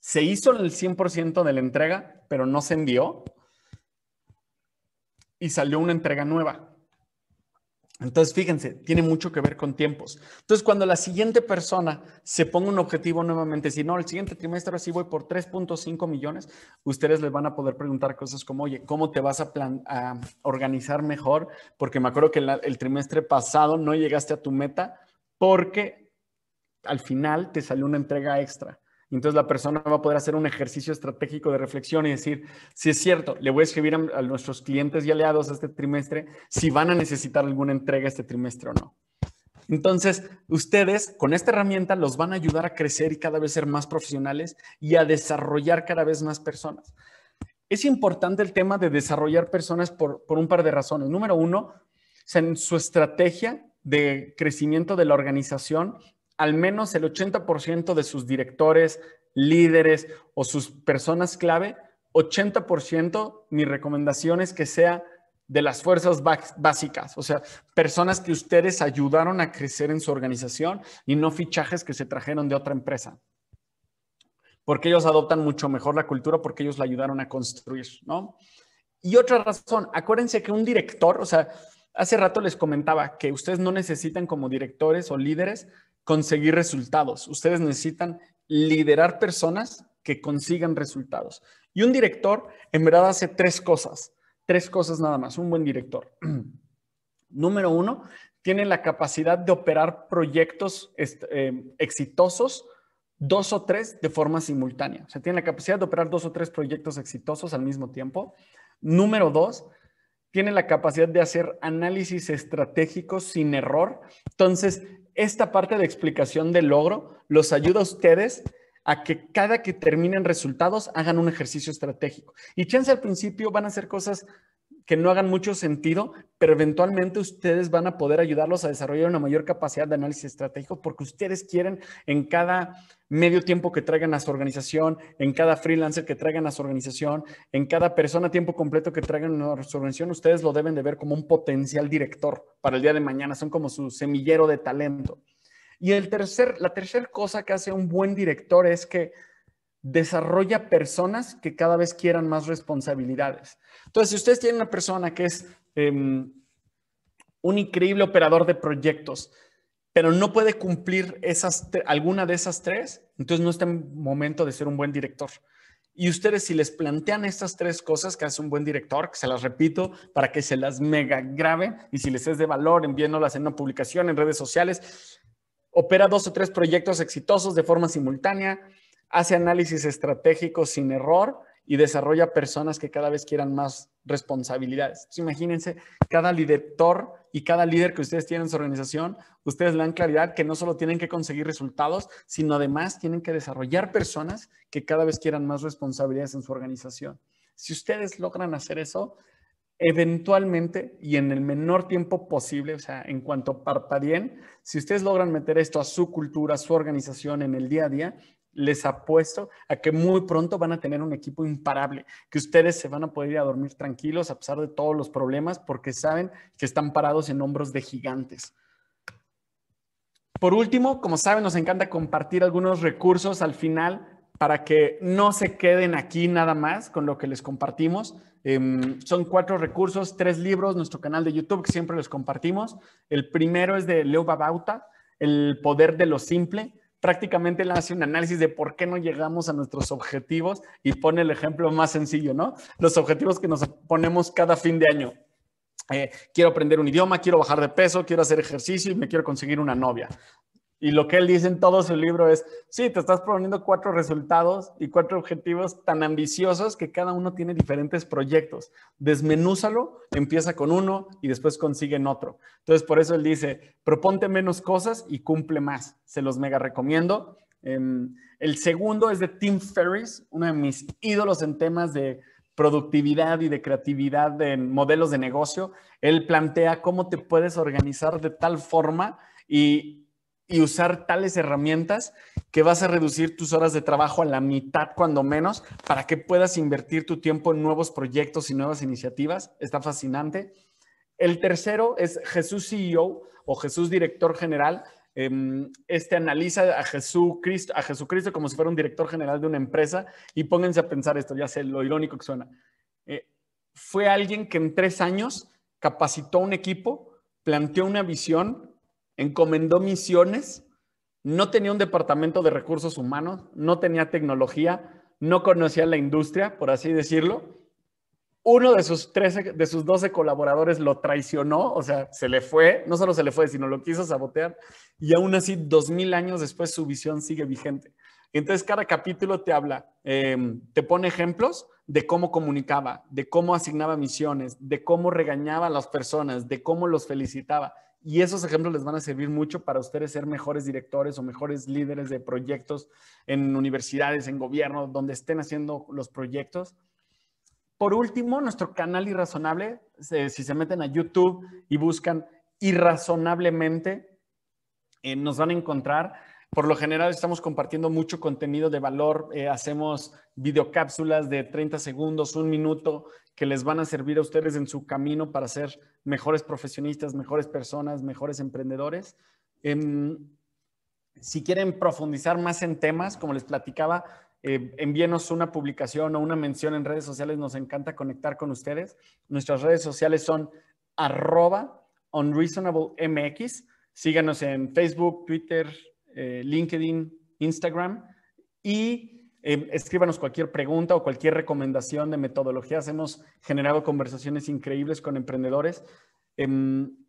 Se hizo el 100% de la entrega, pero no se envió y salió una entrega nueva. Entonces, fíjense, tiene mucho que ver con tiempos. Entonces, cuando la siguiente persona se ponga un objetivo nuevamente, si no, el siguiente trimestre así voy por 3.5 millones, ustedes les van a poder preguntar cosas como, oye, ¿cómo te vas a, organizar mejor? Porque me acuerdo que el trimestre pasado no llegaste a tu meta porque al final te salió una entrega extra. Entonces la persona va a poder hacer un ejercicio estratégico de reflexión y decir, si es cierto, le voy a escribir a, nuestros clientes y aliados este trimestre si van a necesitar alguna entrega este trimestre o no. Entonces, ustedes con esta herramienta los van a ayudar a crecer y cada vez ser más profesionales y a desarrollar cada vez más personas. Es importante el tema de desarrollar personas por, por un par de razones. Número uno, en su estrategia de crecimiento de la organización al menos el 80% de sus directores, líderes o sus personas clave, 80%, mi recomendación es que sea de las fuerzas básicas, o sea, personas que ustedes ayudaron a crecer en su organización y no fichajes que se trajeron de otra empresa. Porque ellos adoptan mucho mejor la cultura porque ellos la ayudaron a construir, ¿no? Y otra razón, acuérdense que un director, o sea, hace rato les comentaba que ustedes no necesitan como directores o líderes conseguir resultados. Ustedes necesitan liderar personas que consigan resultados. Y un director, en verdad, hace tres cosas, tres cosas nada más, un buen director. Número uno, tiene la capacidad de operar proyectos este, eh, exitosos, dos o tres de forma simultánea. O sea, tiene la capacidad de operar dos o tres proyectos exitosos al mismo tiempo. Número dos, tiene la capacidad de hacer análisis estratégicos sin error. Entonces, esta parte de explicación del logro los ayuda a ustedes a que cada que terminen resultados hagan un ejercicio estratégico. Y chance al principio van a hacer cosas que no hagan mucho sentido, pero eventualmente ustedes van a poder ayudarlos a desarrollar una mayor capacidad de análisis estratégico porque ustedes quieren en cada medio tiempo que traigan a su organización, en cada freelancer que traigan a su organización, en cada persona a tiempo completo que traigan a su organización, ustedes lo deben de ver como un potencial director para el día de mañana, son como su semillero de talento. Y el tercer, la tercera cosa que hace un buen director es que desarrolla personas que cada vez quieran más responsabilidades. Entonces, si ustedes tienen una persona que es em, un increíble operador de proyectos, pero no puede cumplir esas alguna de esas tres, entonces no está en momento de ser un buen director. Y ustedes si les plantean estas tres cosas que hace un buen director, que se las repito para que se las mega graben y si les es de valor enviándolas en una publicación en redes sociales, opera dos o tres proyectos exitosos de forma simultánea, hace análisis estratégico sin error y desarrolla personas que cada vez quieran más responsabilidades. imagínense, cada director y cada líder que ustedes tienen en su organización, ustedes le dan claridad que no solo tienen que conseguir resultados, sino además tienen que desarrollar personas que cada vez quieran más responsabilidades en su organización. Si ustedes logran hacer eso, eventualmente y en el menor tiempo posible, o sea, en cuanto parpadeen, si ustedes logran meter esto a su cultura, a su organización en el día a día, les apuesto a que muy pronto van a tener un equipo imparable, que ustedes se van a poder ir a dormir tranquilos a pesar de todos los problemas, porque saben que están parados en hombros de gigantes. Por último, como saben, nos encanta compartir algunos recursos al final para que no se queden aquí nada más con lo que les compartimos. Em, son cuatro recursos, tres libros, nuestro canal de YouTube que siempre los compartimos. El primero es de Leo Babauta, El Poder de lo Simple prácticamente él hace un análisis de por qué no llegamos a nuestros objetivos y pone el ejemplo más sencillo, ¿no? Los objetivos que nos ponemos cada fin de año. Eh, quiero aprender un idioma, quiero bajar de peso, quiero hacer ejercicio y me quiero conseguir una novia. Y lo que él dice en todo su libro es, sí, te estás proponiendo cuatro resultados y cuatro objetivos tan ambiciosos que cada uno tiene diferentes proyectos. Desmenúzalo, empieza con uno y después en otro. Entonces, por eso él dice, proponte menos cosas y cumple más. Se los mega recomiendo. Em, el segundo es de Tim Ferriss, uno de mis ídolos en temas de productividad y de creatividad en modelos de negocio. Él plantea cómo te puedes organizar de tal forma y y usar tales herramientas que vas a reducir tus horas de trabajo a la mitad cuando menos para que puedas invertir tu tiempo en nuevos proyectos y nuevas iniciativas. Está fascinante. El tercero es Jesús CEO o Jesús Director General. Em, este analiza a Jesucristo, a Jesucristo como si fuera un director general de una empresa y pónganse a pensar esto, ya sé lo irónico que suena. Eh, fue alguien que en tres años capacitó un equipo, planteó una visión, encomendó misiones, no tenía un departamento de recursos humanos, no tenía tecnología, no conocía la industria, por así decirlo. Uno de sus, de sus 12 colaboradores lo traicionó, o sea, se le fue, no solo se le fue, sino lo quiso sabotear. Y aún así, dos mil años después, su visión sigue vigente. Entonces, cada capítulo te habla, em, te pone ejemplos de cómo comunicaba, de cómo asignaba misiones, de cómo regañaba a las personas, de cómo los felicitaba. Y esos ejemplos les van a servir mucho para ustedes ser mejores directores o mejores líderes de proyectos en universidades, en gobierno, donde estén haciendo los proyectos. Por último, nuestro canal Irrazonable, si se meten a YouTube y buscan Irrazonablemente, eh, nos van a encontrar por lo general estamos compartiendo mucho contenido de valor, eh, hacemos videocápsulas de 30 segundos, un minuto, que les van a servir a ustedes en su camino para ser mejores profesionistas, mejores personas, mejores emprendedores. Em, si quieren profundizar más en temas, como les platicaba, eh, envíenos una publicación o una mención en redes sociales. Nos encanta conectar con ustedes. Nuestras redes sociales son arroba unreasonablemx. Síganos en Facebook, Twitter, eh, LinkedIn, Instagram y eh, escríbanos cualquier pregunta o cualquier recomendación de metodologías. Hemos generado conversaciones increíbles con emprendedores. Em,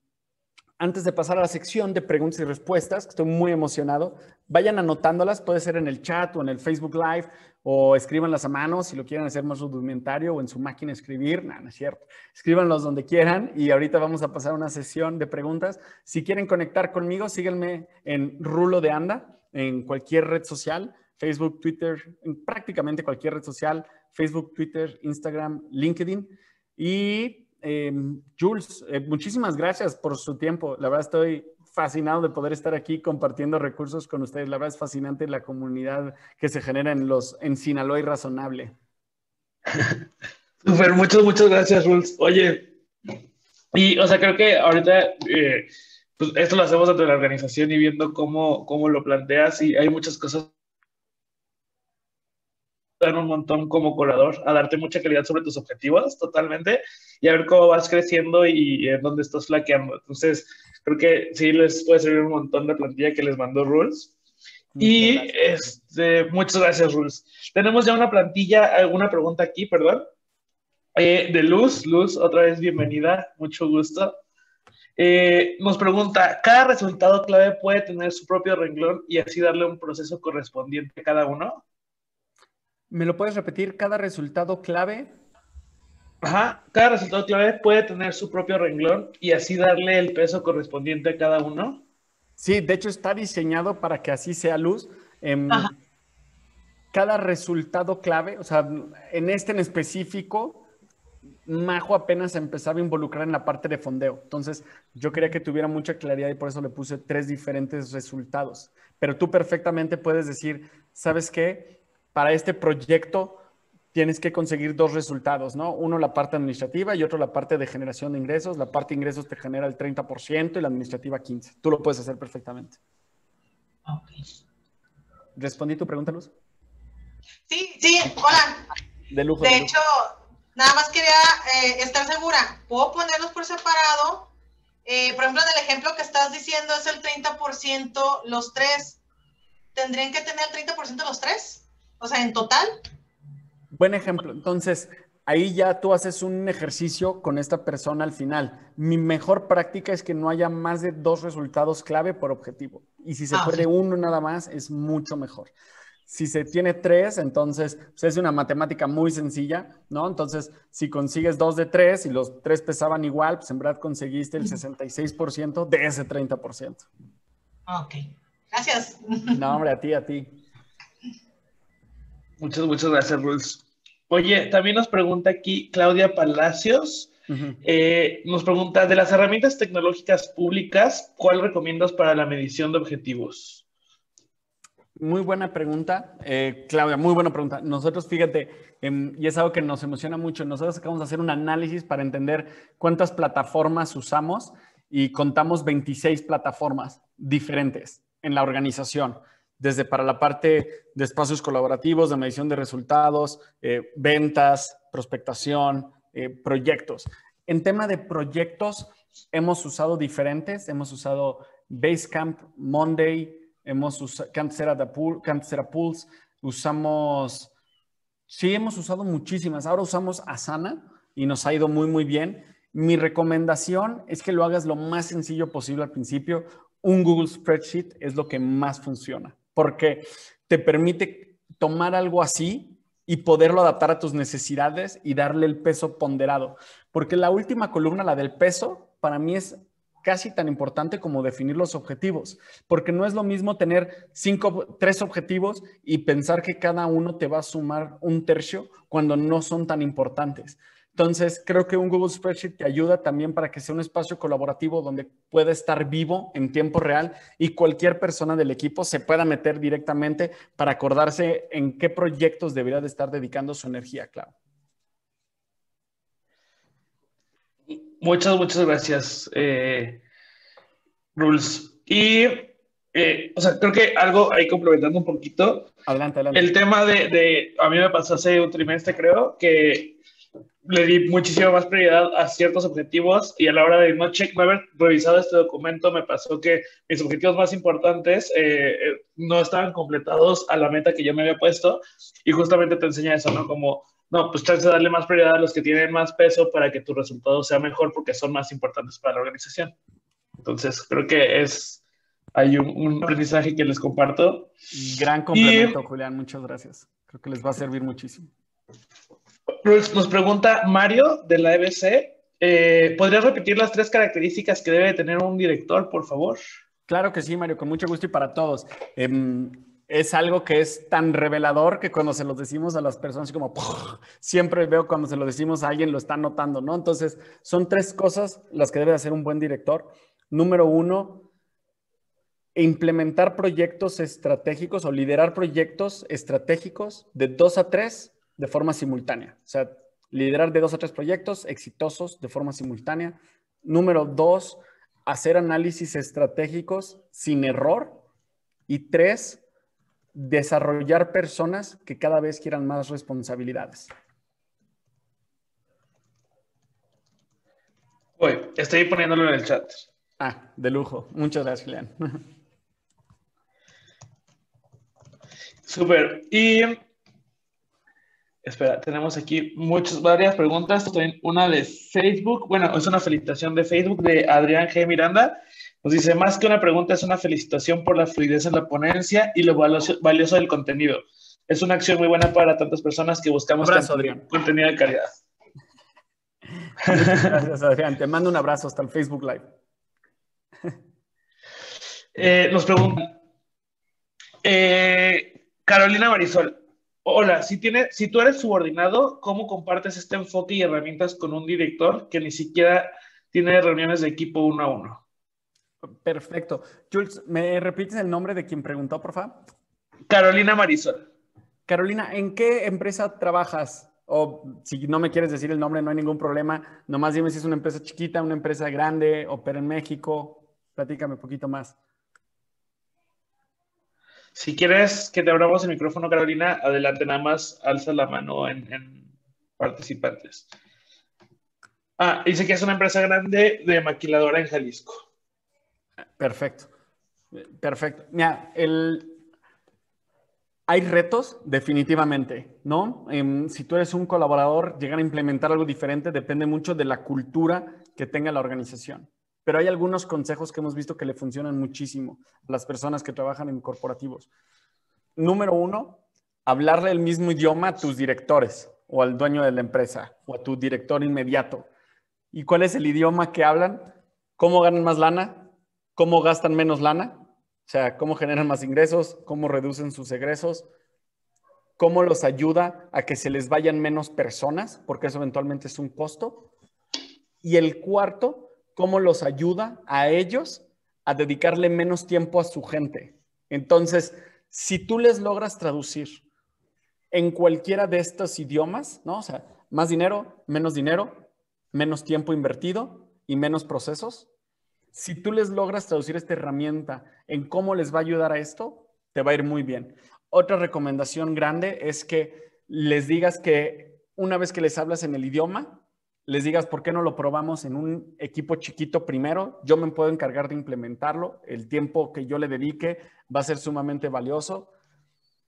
antes de pasar a la sección de preguntas y respuestas, que estoy muy emocionado, vayan anotándolas, puede ser en el chat o en el Facebook Live, o escríbanlas a mano si lo quieren hacer más rudimentario o en su máquina escribir, nada, no es cierto. Escríbanlas donde quieran y ahorita vamos a pasar a una sesión de preguntas. Si quieren conectar conmigo, síganme en Rulo de Anda, en cualquier red social, Facebook, Twitter, prácticamente cualquier red social, Facebook, Twitter, Instagram, LinkedIn. Y Em, Jules, eh, muchísimas gracias por su tiempo. La verdad estoy fascinado de poder estar aquí compartiendo recursos con ustedes. La verdad es fascinante la comunidad que se genera en, los, en Sinaloa y Razonable. Super, muchas, muchas gracias, Jules. Oye, y o sea, creo que ahorita eh, pues, esto lo hacemos de la organización y viendo cómo, cómo lo planteas y hay muchas cosas dar un montón como curador, a darte mucha calidad sobre tus objetivos totalmente y a ver cómo vas creciendo y, en dónde estás flaqueando. Entonces, creo que sí les puede servir un montón la plantilla que les mandó Rules. y este, muchas gracias, Rules. Tenemos ya una plantilla, alguna pregunta aquí, perdón. Eh, de Luz, Luz, otra vez bienvenida, mucho gusto. Eh, nos pregunta, ¿cada resultado clave puede tener su propio renglón y así darle un proceso correspondiente a cada uno? ¿Me lo puedes repetir? ¿Cada resultado clave? Ajá, cada resultado clave puede tener su propio renglón y así darle el peso correspondiente a cada uno. Sí, de hecho está diseñado para que así sea luz. Em, cada resultado clave, o sea, en este en específico, Majo apenas empezaba a involucrar en la parte de fondeo. Entonces, yo quería que tuviera mucha claridad y por eso le puse tres diferentes resultados. Pero tú perfectamente puedes decir, ¿sabes qué? para este proyecto tienes que conseguir dos resultados, ¿no? Uno la parte administrativa y otro la parte de generación de ingresos. La parte de ingresos te genera el 30% y la administrativa 15%. Tú lo puedes hacer perfectamente. ¿Respondí tu pregunta, Luz? Sí, sí, hola. De lujo. De, hecho, nada más quería eh, estar segura. ¿Puedo ponerlos por separado? Eh, por ejemplo, en el ejemplo que estás diciendo es el 30% los tres. ¿Tendrían que tener el 30% los tres? O sea, en total. Buen ejemplo. Entonces, ahí ya tú haces un ejercicio con esta persona al final. Mi mejor práctica es que no haya más de dos resultados clave por objetivo. Y si se ah, puede uno nada más, es mucho mejor. Si se tiene tres, entonces pues, es una matemática muy sencilla, ¿no? Entonces, si consigues dos de tres y los tres pesaban igual, pues en verdad conseguiste el 66% de ese 30%. Ok, gracias. No, hombre, a ti, a ti. Muchas, muchas gracias, Ruth. Oye, también nos pregunta aquí Claudia Palacios. Eh, nos pregunta, de las herramientas tecnológicas públicas, ¿cuál recomiendas para la medición de objetivos? Muy buena pregunta, eh, Claudia, muy buena pregunta. Nosotros, fíjate, em, y es algo que nos emociona mucho, nosotros acabamos de hacer un análisis para entender cuántas plataformas usamos y contamos 26 plataformas diferentes en la organización desde para la parte de espacios colaborativos, de medición de resultados, eh, ventas, prospectación, eh, proyectos. En tema de proyectos, hemos usado diferentes, hemos usado Basecamp, Monday, hemos usado Camp Pools, usamos, sí, hemos usado muchísimas. Ahora usamos Asana y nos ha ido muy, muy bien. Mi recomendación es que lo hagas lo más sencillo posible al principio. Un Google Spreadsheet es lo que más funciona porque te permite tomar algo así y poderlo adaptar a tus necesidades y darle el peso ponderado. Porque la última columna, la del peso, para mí es casi tan importante como definir los objetivos, porque no es lo mismo tener cinco, tres objetivos y pensar que cada uno te va a sumar un tercio cuando no son tan importantes. Entonces, creo que un Google Spreadsheet te ayuda también para que sea un espacio colaborativo donde pueda estar vivo en tiempo real y cualquier persona del equipo se pueda meter directamente para acordarse en qué proyectos debería de estar dedicando su energía, claro. Muchas, muchas gracias, eh, Rules. Y, eh, o sea, creo que algo ahí complementando un poquito. Adelante, adelante. El tema de a mí me pasó hace un trimestre, creo, que le di muchísima más prioridad a ciertos objetivos y a la hora de no check, haber revisado este documento, me pasó que mis objetivos más importantes eh, eh, no estaban completados a la meta que yo me había puesto y justamente te enseña eso, ¿no? Como, no, pues chance de darle más prioridad a los que tienen más peso para que tu resultado sea mejor porque son más importantes para la organización. Entonces, creo que es, hay un, aprendizaje que les comparto. Gran complemento, Julián, muchas gracias. Creo que les va a servir muchísimo. Nos pregunta Mario de la EBC. Eh, ¿Podrías repetir las tres características que debe tener un director, por favor? Claro que sí, Mario, con mucho gusto y para todos. Em, es algo que es tan revelador que cuando se lo decimos a las personas, como siempre veo cuando se lo decimos a alguien lo está notando, ¿no? Entonces, son tres cosas las que debe hacer un buen director. Número uno, implementar proyectos estratégicos o liderar proyectos estratégicos de dos a tres de forma simultánea. O sea, liderar de dos a tres proyectos exitosos de forma simultánea. Número dos, hacer análisis estratégicos sin error. Y tres, desarrollar personas que cada vez quieran más responsabilidades. estoy poniéndolo en el chat. Ah, de lujo. Muchas gracias, Julián. Súper. Y Espera, tenemos aquí muchas, varias preguntas. una de Facebook. Bueno, es una felicitación de Facebook de Adrián G. Miranda. Nos dice, más que una pregunta, es una felicitación por la fluidez en la ponencia y lo valioso, del contenido. Es una acción muy buena para tantas personas que buscamos contenido de calidad. Gracias, Adrián. Te mando un abrazo hasta el Facebook Live. Eh, nos preguntan, eh, Carolina Marisol, Hola, si, tiene, si tú eres subordinado, ¿cómo compartes este enfoque y herramientas con un director que ni siquiera tiene reuniones de equipo uno a uno? Perfecto. Jules, ¿me repites el nombre de quien preguntó, por favor? Carolina Marisol. Carolina, ¿en qué empresa trabajas? O si no me quieres decir el nombre, no hay ningún problema. Nomás dime si es una empresa chiquita, una empresa grande, opera en México. Platícame un poquito más. Si quieres que te abramos el micrófono, Carolina, adelante, nada más alza la mano en, participantes. Ah, dice que es una empresa grande de maquiladora en Jalisco. Perfecto. Perfecto. Mira, el, hay retos, definitivamente, ¿no? Em, si tú eres un colaborador, llegar a implementar algo diferente depende mucho de la cultura que tenga la organización pero hay algunos consejos que hemos visto que le funcionan muchísimo a las personas que trabajan en corporativos. Número uno, hablarle el mismo idioma a tus directores o al dueño de la empresa o a tu director inmediato. ¿Y cuál es el idioma que hablan? ¿Cómo ganan más lana? ¿Cómo gastan menos lana? O sea, cómo generan más ingresos, cómo reducen sus egresos, cómo los ayuda a que se les vayan menos personas, porque eso eventualmente es un costo. Y el cuarto, cómo los ayuda a ellos a dedicarle menos tiempo a su gente. Entonces, si tú les logras traducir en cualquiera de estos idiomas, ¿no? O sea, más dinero, menos dinero, menos tiempo invertido y menos procesos. Si tú les logras traducir esta herramienta en cómo les va a ayudar a esto, te va a ir muy bien. Otra recomendación grande es que les digas que una vez que les hablas en el idioma, les digas por qué no lo probamos en un equipo chiquito primero. Yo me puedo encargar de implementarlo. El tiempo que yo le dedique va a ser sumamente valioso,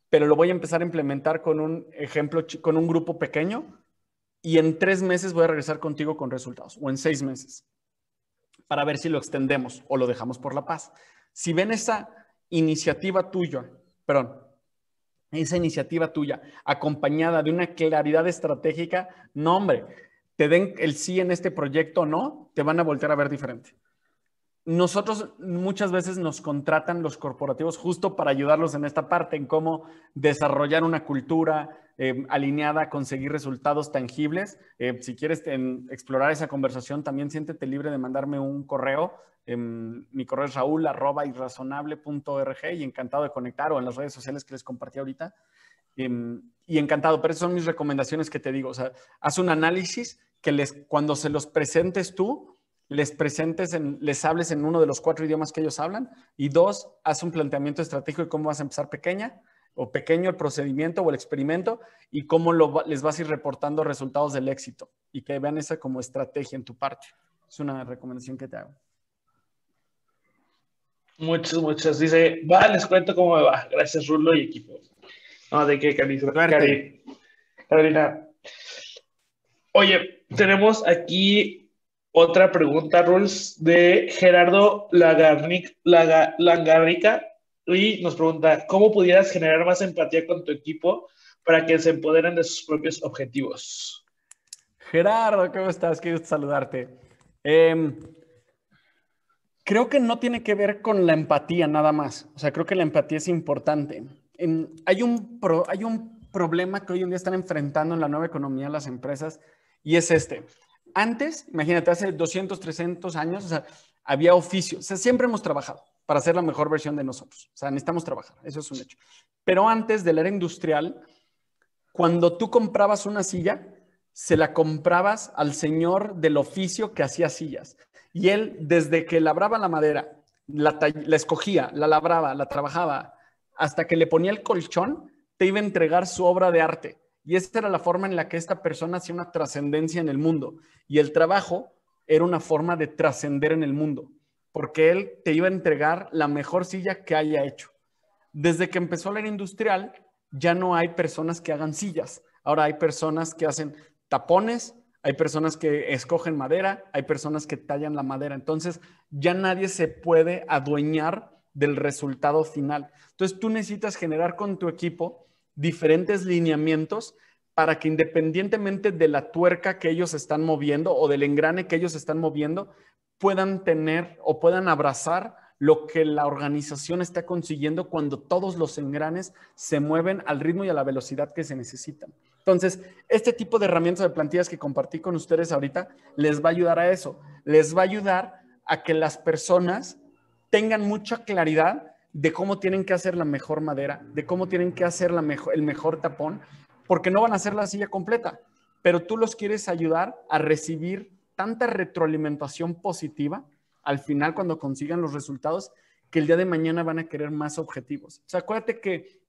pero lo voy a empezar a implementar con un ejemplo, con un grupo pequeño y en tres meses voy a regresar contigo con resultados o en seis meses para ver si lo extendemos o lo dejamos por la paz. Si ven esa iniciativa tuya, perdón, esa iniciativa tuya acompañada de una claridad estratégica, no hombre, te den el sí en este proyecto o no, te van a voltear a ver diferente. Nosotros muchas veces nos contratan los corporativos justo para ayudarlos en esta parte, en cómo desarrollar una cultura eh, alineada conseguir resultados tangibles. Eh, si quieres explorar esa conversación, también siéntete libre de mandarme un correo. Em, mi correo es raúl.irrazonable.org y encantado de conectar o en las redes sociales que les compartí ahorita. Em, y encantado, pero esas son mis recomendaciones que te digo. O sea, haz un análisis que les, cuando se los presentes tú, les presentes, en, les hables en uno de los cuatro idiomas que ellos hablan. Y dos, haz un planteamiento estratégico de cómo vas a empezar pequeña o pequeño el procedimiento o el experimento y cómo lo, les vas a ir reportando resultados del éxito y que vean esa como estrategia en tu parte. Es una recomendación que te hago. Muchas, muchas. Dice, va, les cuento cómo me va. Gracias, Rulo y equipo. No, de qué, Carolina. Carolina. Oye, tenemos aquí otra pregunta, Rules, de Gerardo Lagarnic, y nos pregunta, ¿cómo pudieras generar más empatía con tu equipo para que se empoderen de sus propios objetivos? Gerardo, ¿cómo estás? Quiero saludarte. Em, creo que no tiene que ver con la empatía nada más. O sea, creo que la empatía es importante. Em, hay, un hay un problema que hoy en día están enfrentando en la nueva economía las empresas y es este. Antes, imagínate, hace 200, 300 años, o sea, había oficios, sea, siempre hemos trabajado para hacer la mejor versión de nosotros, o sea, necesitamos trabajar, eso es un hecho. Pero antes de la era industrial, cuando tú comprabas una silla, se la comprabas al señor del oficio que hacía sillas. Y él, desde que labraba la madera, la, la escogía, la labraba, la trabajaba, hasta que le ponía el colchón, te iba a entregar su obra de arte y esa era la forma en la que esta persona hacía una trascendencia en el mundo. Y el trabajo era una forma de trascender en el mundo, porque él te iba a entregar la mejor silla que haya hecho. Desde que empezó la era industrial, ya no hay personas que hagan sillas. Ahora hay personas que hacen tapones, hay personas que escogen madera, hay personas que tallan la madera. Entonces, ya nadie se puede adueñar del resultado final. Entonces, tú necesitas generar con tu equipo diferentes lineamientos para que independientemente de la tuerca que ellos están moviendo o del engrane que ellos están moviendo, puedan tener o puedan abrazar lo que la organización está consiguiendo cuando todos los engranes se mueven al ritmo y a la velocidad que se necesitan. Entonces, este tipo de herramientas de plantillas que compartí con ustedes ahorita les va a ayudar a eso, les va a ayudar a que las personas tengan mucha claridad de cómo tienen que hacer la mejor madera, de cómo tienen que hacer la el mejor tapón, porque no van a hacer la silla completa, pero tú los quieres ayudar a recibir tanta retroalimentación positiva al final cuando consigan los resultados que el día de mañana van a querer más objetivos. O sea, acuérdate que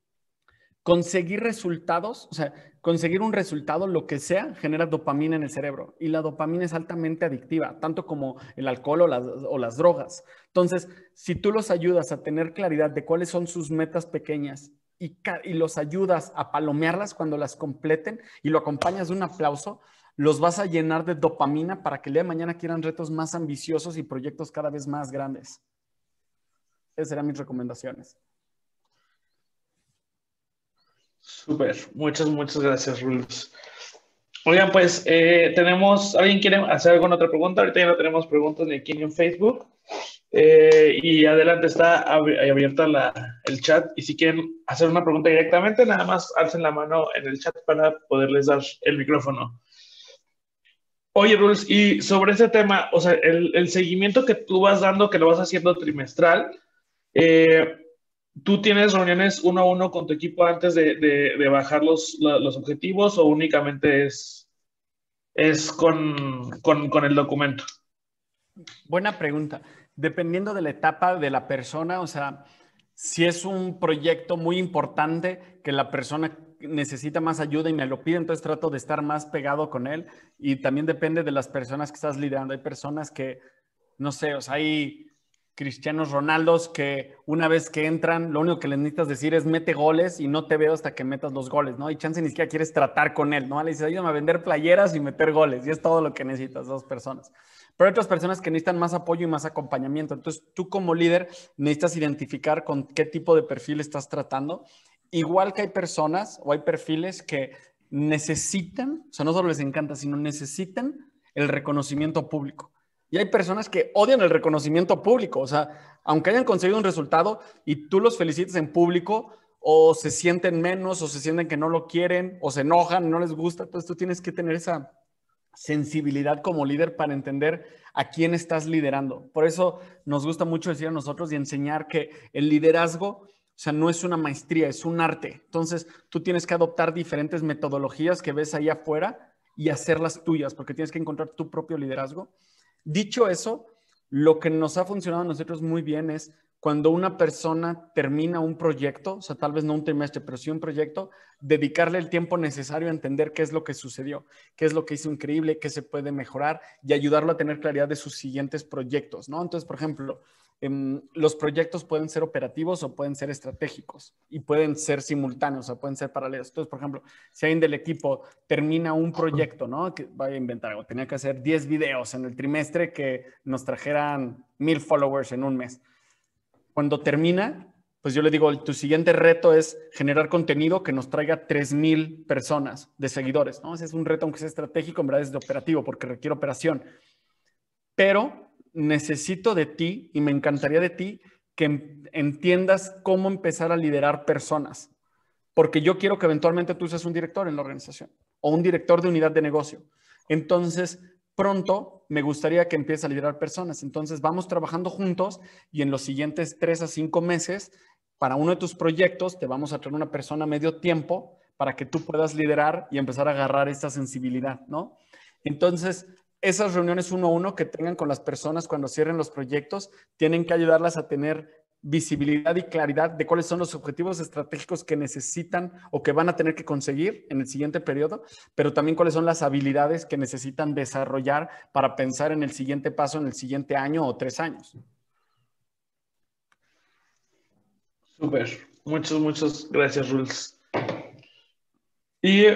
conseguir resultados, o sea, conseguir un resultado, lo que sea, genera dopamina en el cerebro. Y la dopamina es altamente adictiva, tanto como el alcohol o las, drogas. Entonces, si tú los ayudas a tener claridad de cuáles son sus metas pequeñas y, y los ayudas a palomearlas cuando las completen y lo acompañas de un aplauso, los vas a llenar de dopamina para que el día de mañana quieran retos más ambiciosos y proyectos cada vez más grandes. Esas serán mis recomendaciones. Súper, muchas, muchas gracias, Rules. Oigan, pues eh, tenemos, ¿alguien quiere hacer alguna otra pregunta? Ahorita ya no tenemos preguntas ni aquí ni en Facebook. Eh, y adelante está abierta el chat. Y si quieren hacer una pregunta directamente, nada más alcen la mano en el chat para poderles dar el micrófono. Oye, Rules, y sobre ese tema, o sea, el, seguimiento que tú vas dando, que lo vas haciendo trimestral, eh, ¿Tú tienes reuniones uno a uno con tu equipo antes de, bajar los, objetivos o únicamente es, es con, con, el documento? Buena pregunta. Dependiendo de la etapa de la persona, o sea, si es un proyecto muy importante que la persona necesita más ayuda y me lo pide, entonces trato de estar más pegado con él. Y también depende de las personas que estás liderando. Hay personas que, no sé, o sea, hay Cristianos Ronaldos que una vez que entran, lo único que les necesitas decir es mete goles y no te veo hasta que metas los goles, ¿no? Y chance ni siquiera quieres tratar con él, ¿no? Le dices, ayúdame a vender playeras y meter goles, y es todo lo que necesitas, dos personas. Pero hay otras personas que necesitan más apoyo y más acompañamiento. Entonces, tú como líder necesitas identificar con qué tipo de perfil estás tratando. Igual que hay personas o hay perfiles que necesitan, o sea, no solo les encanta, sino necesitan el reconocimiento público. Y hay personas que odian el reconocimiento público, o sea, aunque hayan conseguido un resultado y tú los felicites en público, o se sienten menos, o se sienten que no lo quieren, o se enojan, no les gusta, entonces tú tienes que tener esa sensibilidad como líder para entender a quién estás liderando. Por eso nos gusta mucho decir a nosotros y enseñar que el liderazgo, o sea, no es una maestría, es un arte. Entonces, tú tienes que adoptar diferentes metodologías que ves ahí afuera y hacerlas tuyas, porque tienes que encontrar tu propio liderazgo. Dicho eso, lo que nos ha funcionado a nosotros muy bien es cuando una persona termina un proyecto, o sea, tal vez no un trimestre, pero sí un proyecto, dedicarle el tiempo necesario a entender qué es lo que sucedió, qué es lo que hizo increíble, qué se puede mejorar y ayudarlo a tener claridad de sus siguientes proyectos, ¿no? Entonces, por ejemplo, Em, los proyectos pueden ser operativos o pueden ser estratégicos y pueden ser simultáneos o pueden ser paralelos. Entonces, por ejemplo, si alguien del equipo termina un proyecto, ¿no? Que vaya a inventar algo, tenía que hacer 10 videos en el trimestre que nos trajeran mil followers en un mes. Cuando termina, pues yo le digo, tu siguiente reto es generar contenido que nos traiga 3000 personas de seguidores, ¿no? es un reto, aunque sea estratégico, en verdad es de operativo porque requiere operación. Pero necesito de ti y me encantaría de ti que em, entiendas cómo empezar a liderar personas, porque yo quiero que eventualmente tú seas un director en la organización o un director de unidad de negocio. Entonces, pronto me gustaría que empieces a liderar personas. Entonces, vamos trabajando juntos y en los siguientes tres a cinco meses, para uno de tus proyectos, te vamos a traer una persona medio tiempo para que tú puedas liderar y empezar a agarrar esta sensibilidad, ¿no? Entonces, esas reuniones uno a uno que tengan con las personas cuando cierren los proyectos tienen que ayudarlas a tener visibilidad y claridad de cuáles son los objetivos estratégicos que necesitan o que van a tener que conseguir en el siguiente periodo, pero también cuáles son las habilidades que necesitan desarrollar para pensar en el siguiente paso, en el siguiente año o tres años. Súper. Muchas, muchas gracias, Rules. Y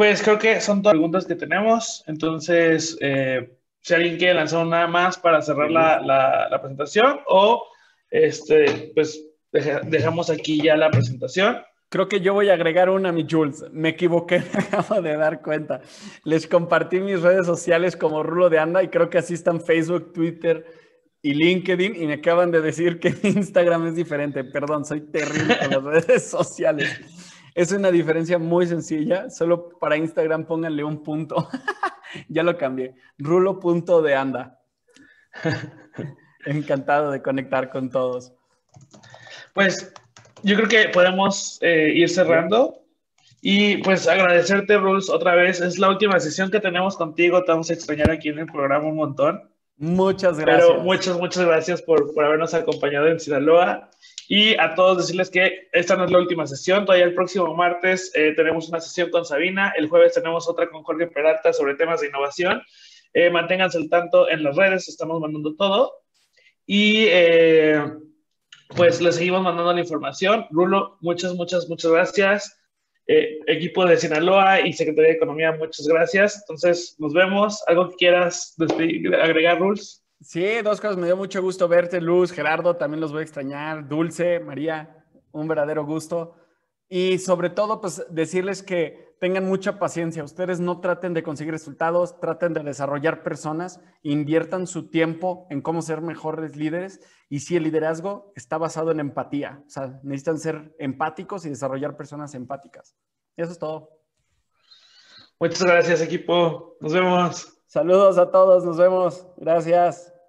pues creo que son todas las preguntas que tenemos. Entonces, eh, si alguien quiere lanzar una más para cerrar la, presentación o este, pues dejamos aquí ya la presentación. Creo que yo voy a agregar una, mi Jules. Me equivoqué, me acabo de dar cuenta. Les compartí mis redes sociales como Rulo de Anda y creo que así están Facebook, Twitter y LinkedIn y me acaban de decir que Instagram es diferente. Perdón, soy terrible con las redes sociales. Es una diferencia muy sencilla. Solo para Instagram pónganle un punto. ya lo cambié. Rulo punto de anda. Encantado de conectar con todos. Pues yo creo que podemos eh, ir cerrando. Y pues agradecerte, Rules, otra vez. Es la última sesión que tenemos contigo. Te vamos a extrañar aquí en el programa un montón. Muchas gracias. Pero muchas, muchas gracias por, por habernos acompañado en Sinaloa. Y a todos decirles que esta no es la última sesión. Todavía el próximo martes eh, tenemos una sesión con Sabina. El jueves tenemos otra con Jorge Peralta sobre temas de innovación. Eh, manténganse al tanto en las redes. Estamos mandando todo. Y eh, pues les seguimos mandando la información. Rulo, muchas, muchas, muchas gracias. equipo de Sinaloa y Secretaría de Economía, muchas gracias. Entonces, nos vemos. ¿Algo que quieras agregar, Rules? Sí, dos cosas. Me dio mucho gusto verte, Luz, Gerardo, también los voy a extrañar. Dulce, María, un verdadero gusto. Y sobre todo, pues decirles que tengan mucha paciencia. Ustedes no traten de conseguir resultados, traten de desarrollar personas, inviertan su tiempo en cómo ser mejores líderes. Y si el liderazgo está basado en empatía, o sea, necesitan ser empáticos y desarrollar personas empáticas. Eso es todo. Muchas gracias, equipo. Nos vemos. Saludos a todos, nos vemos. Gracias.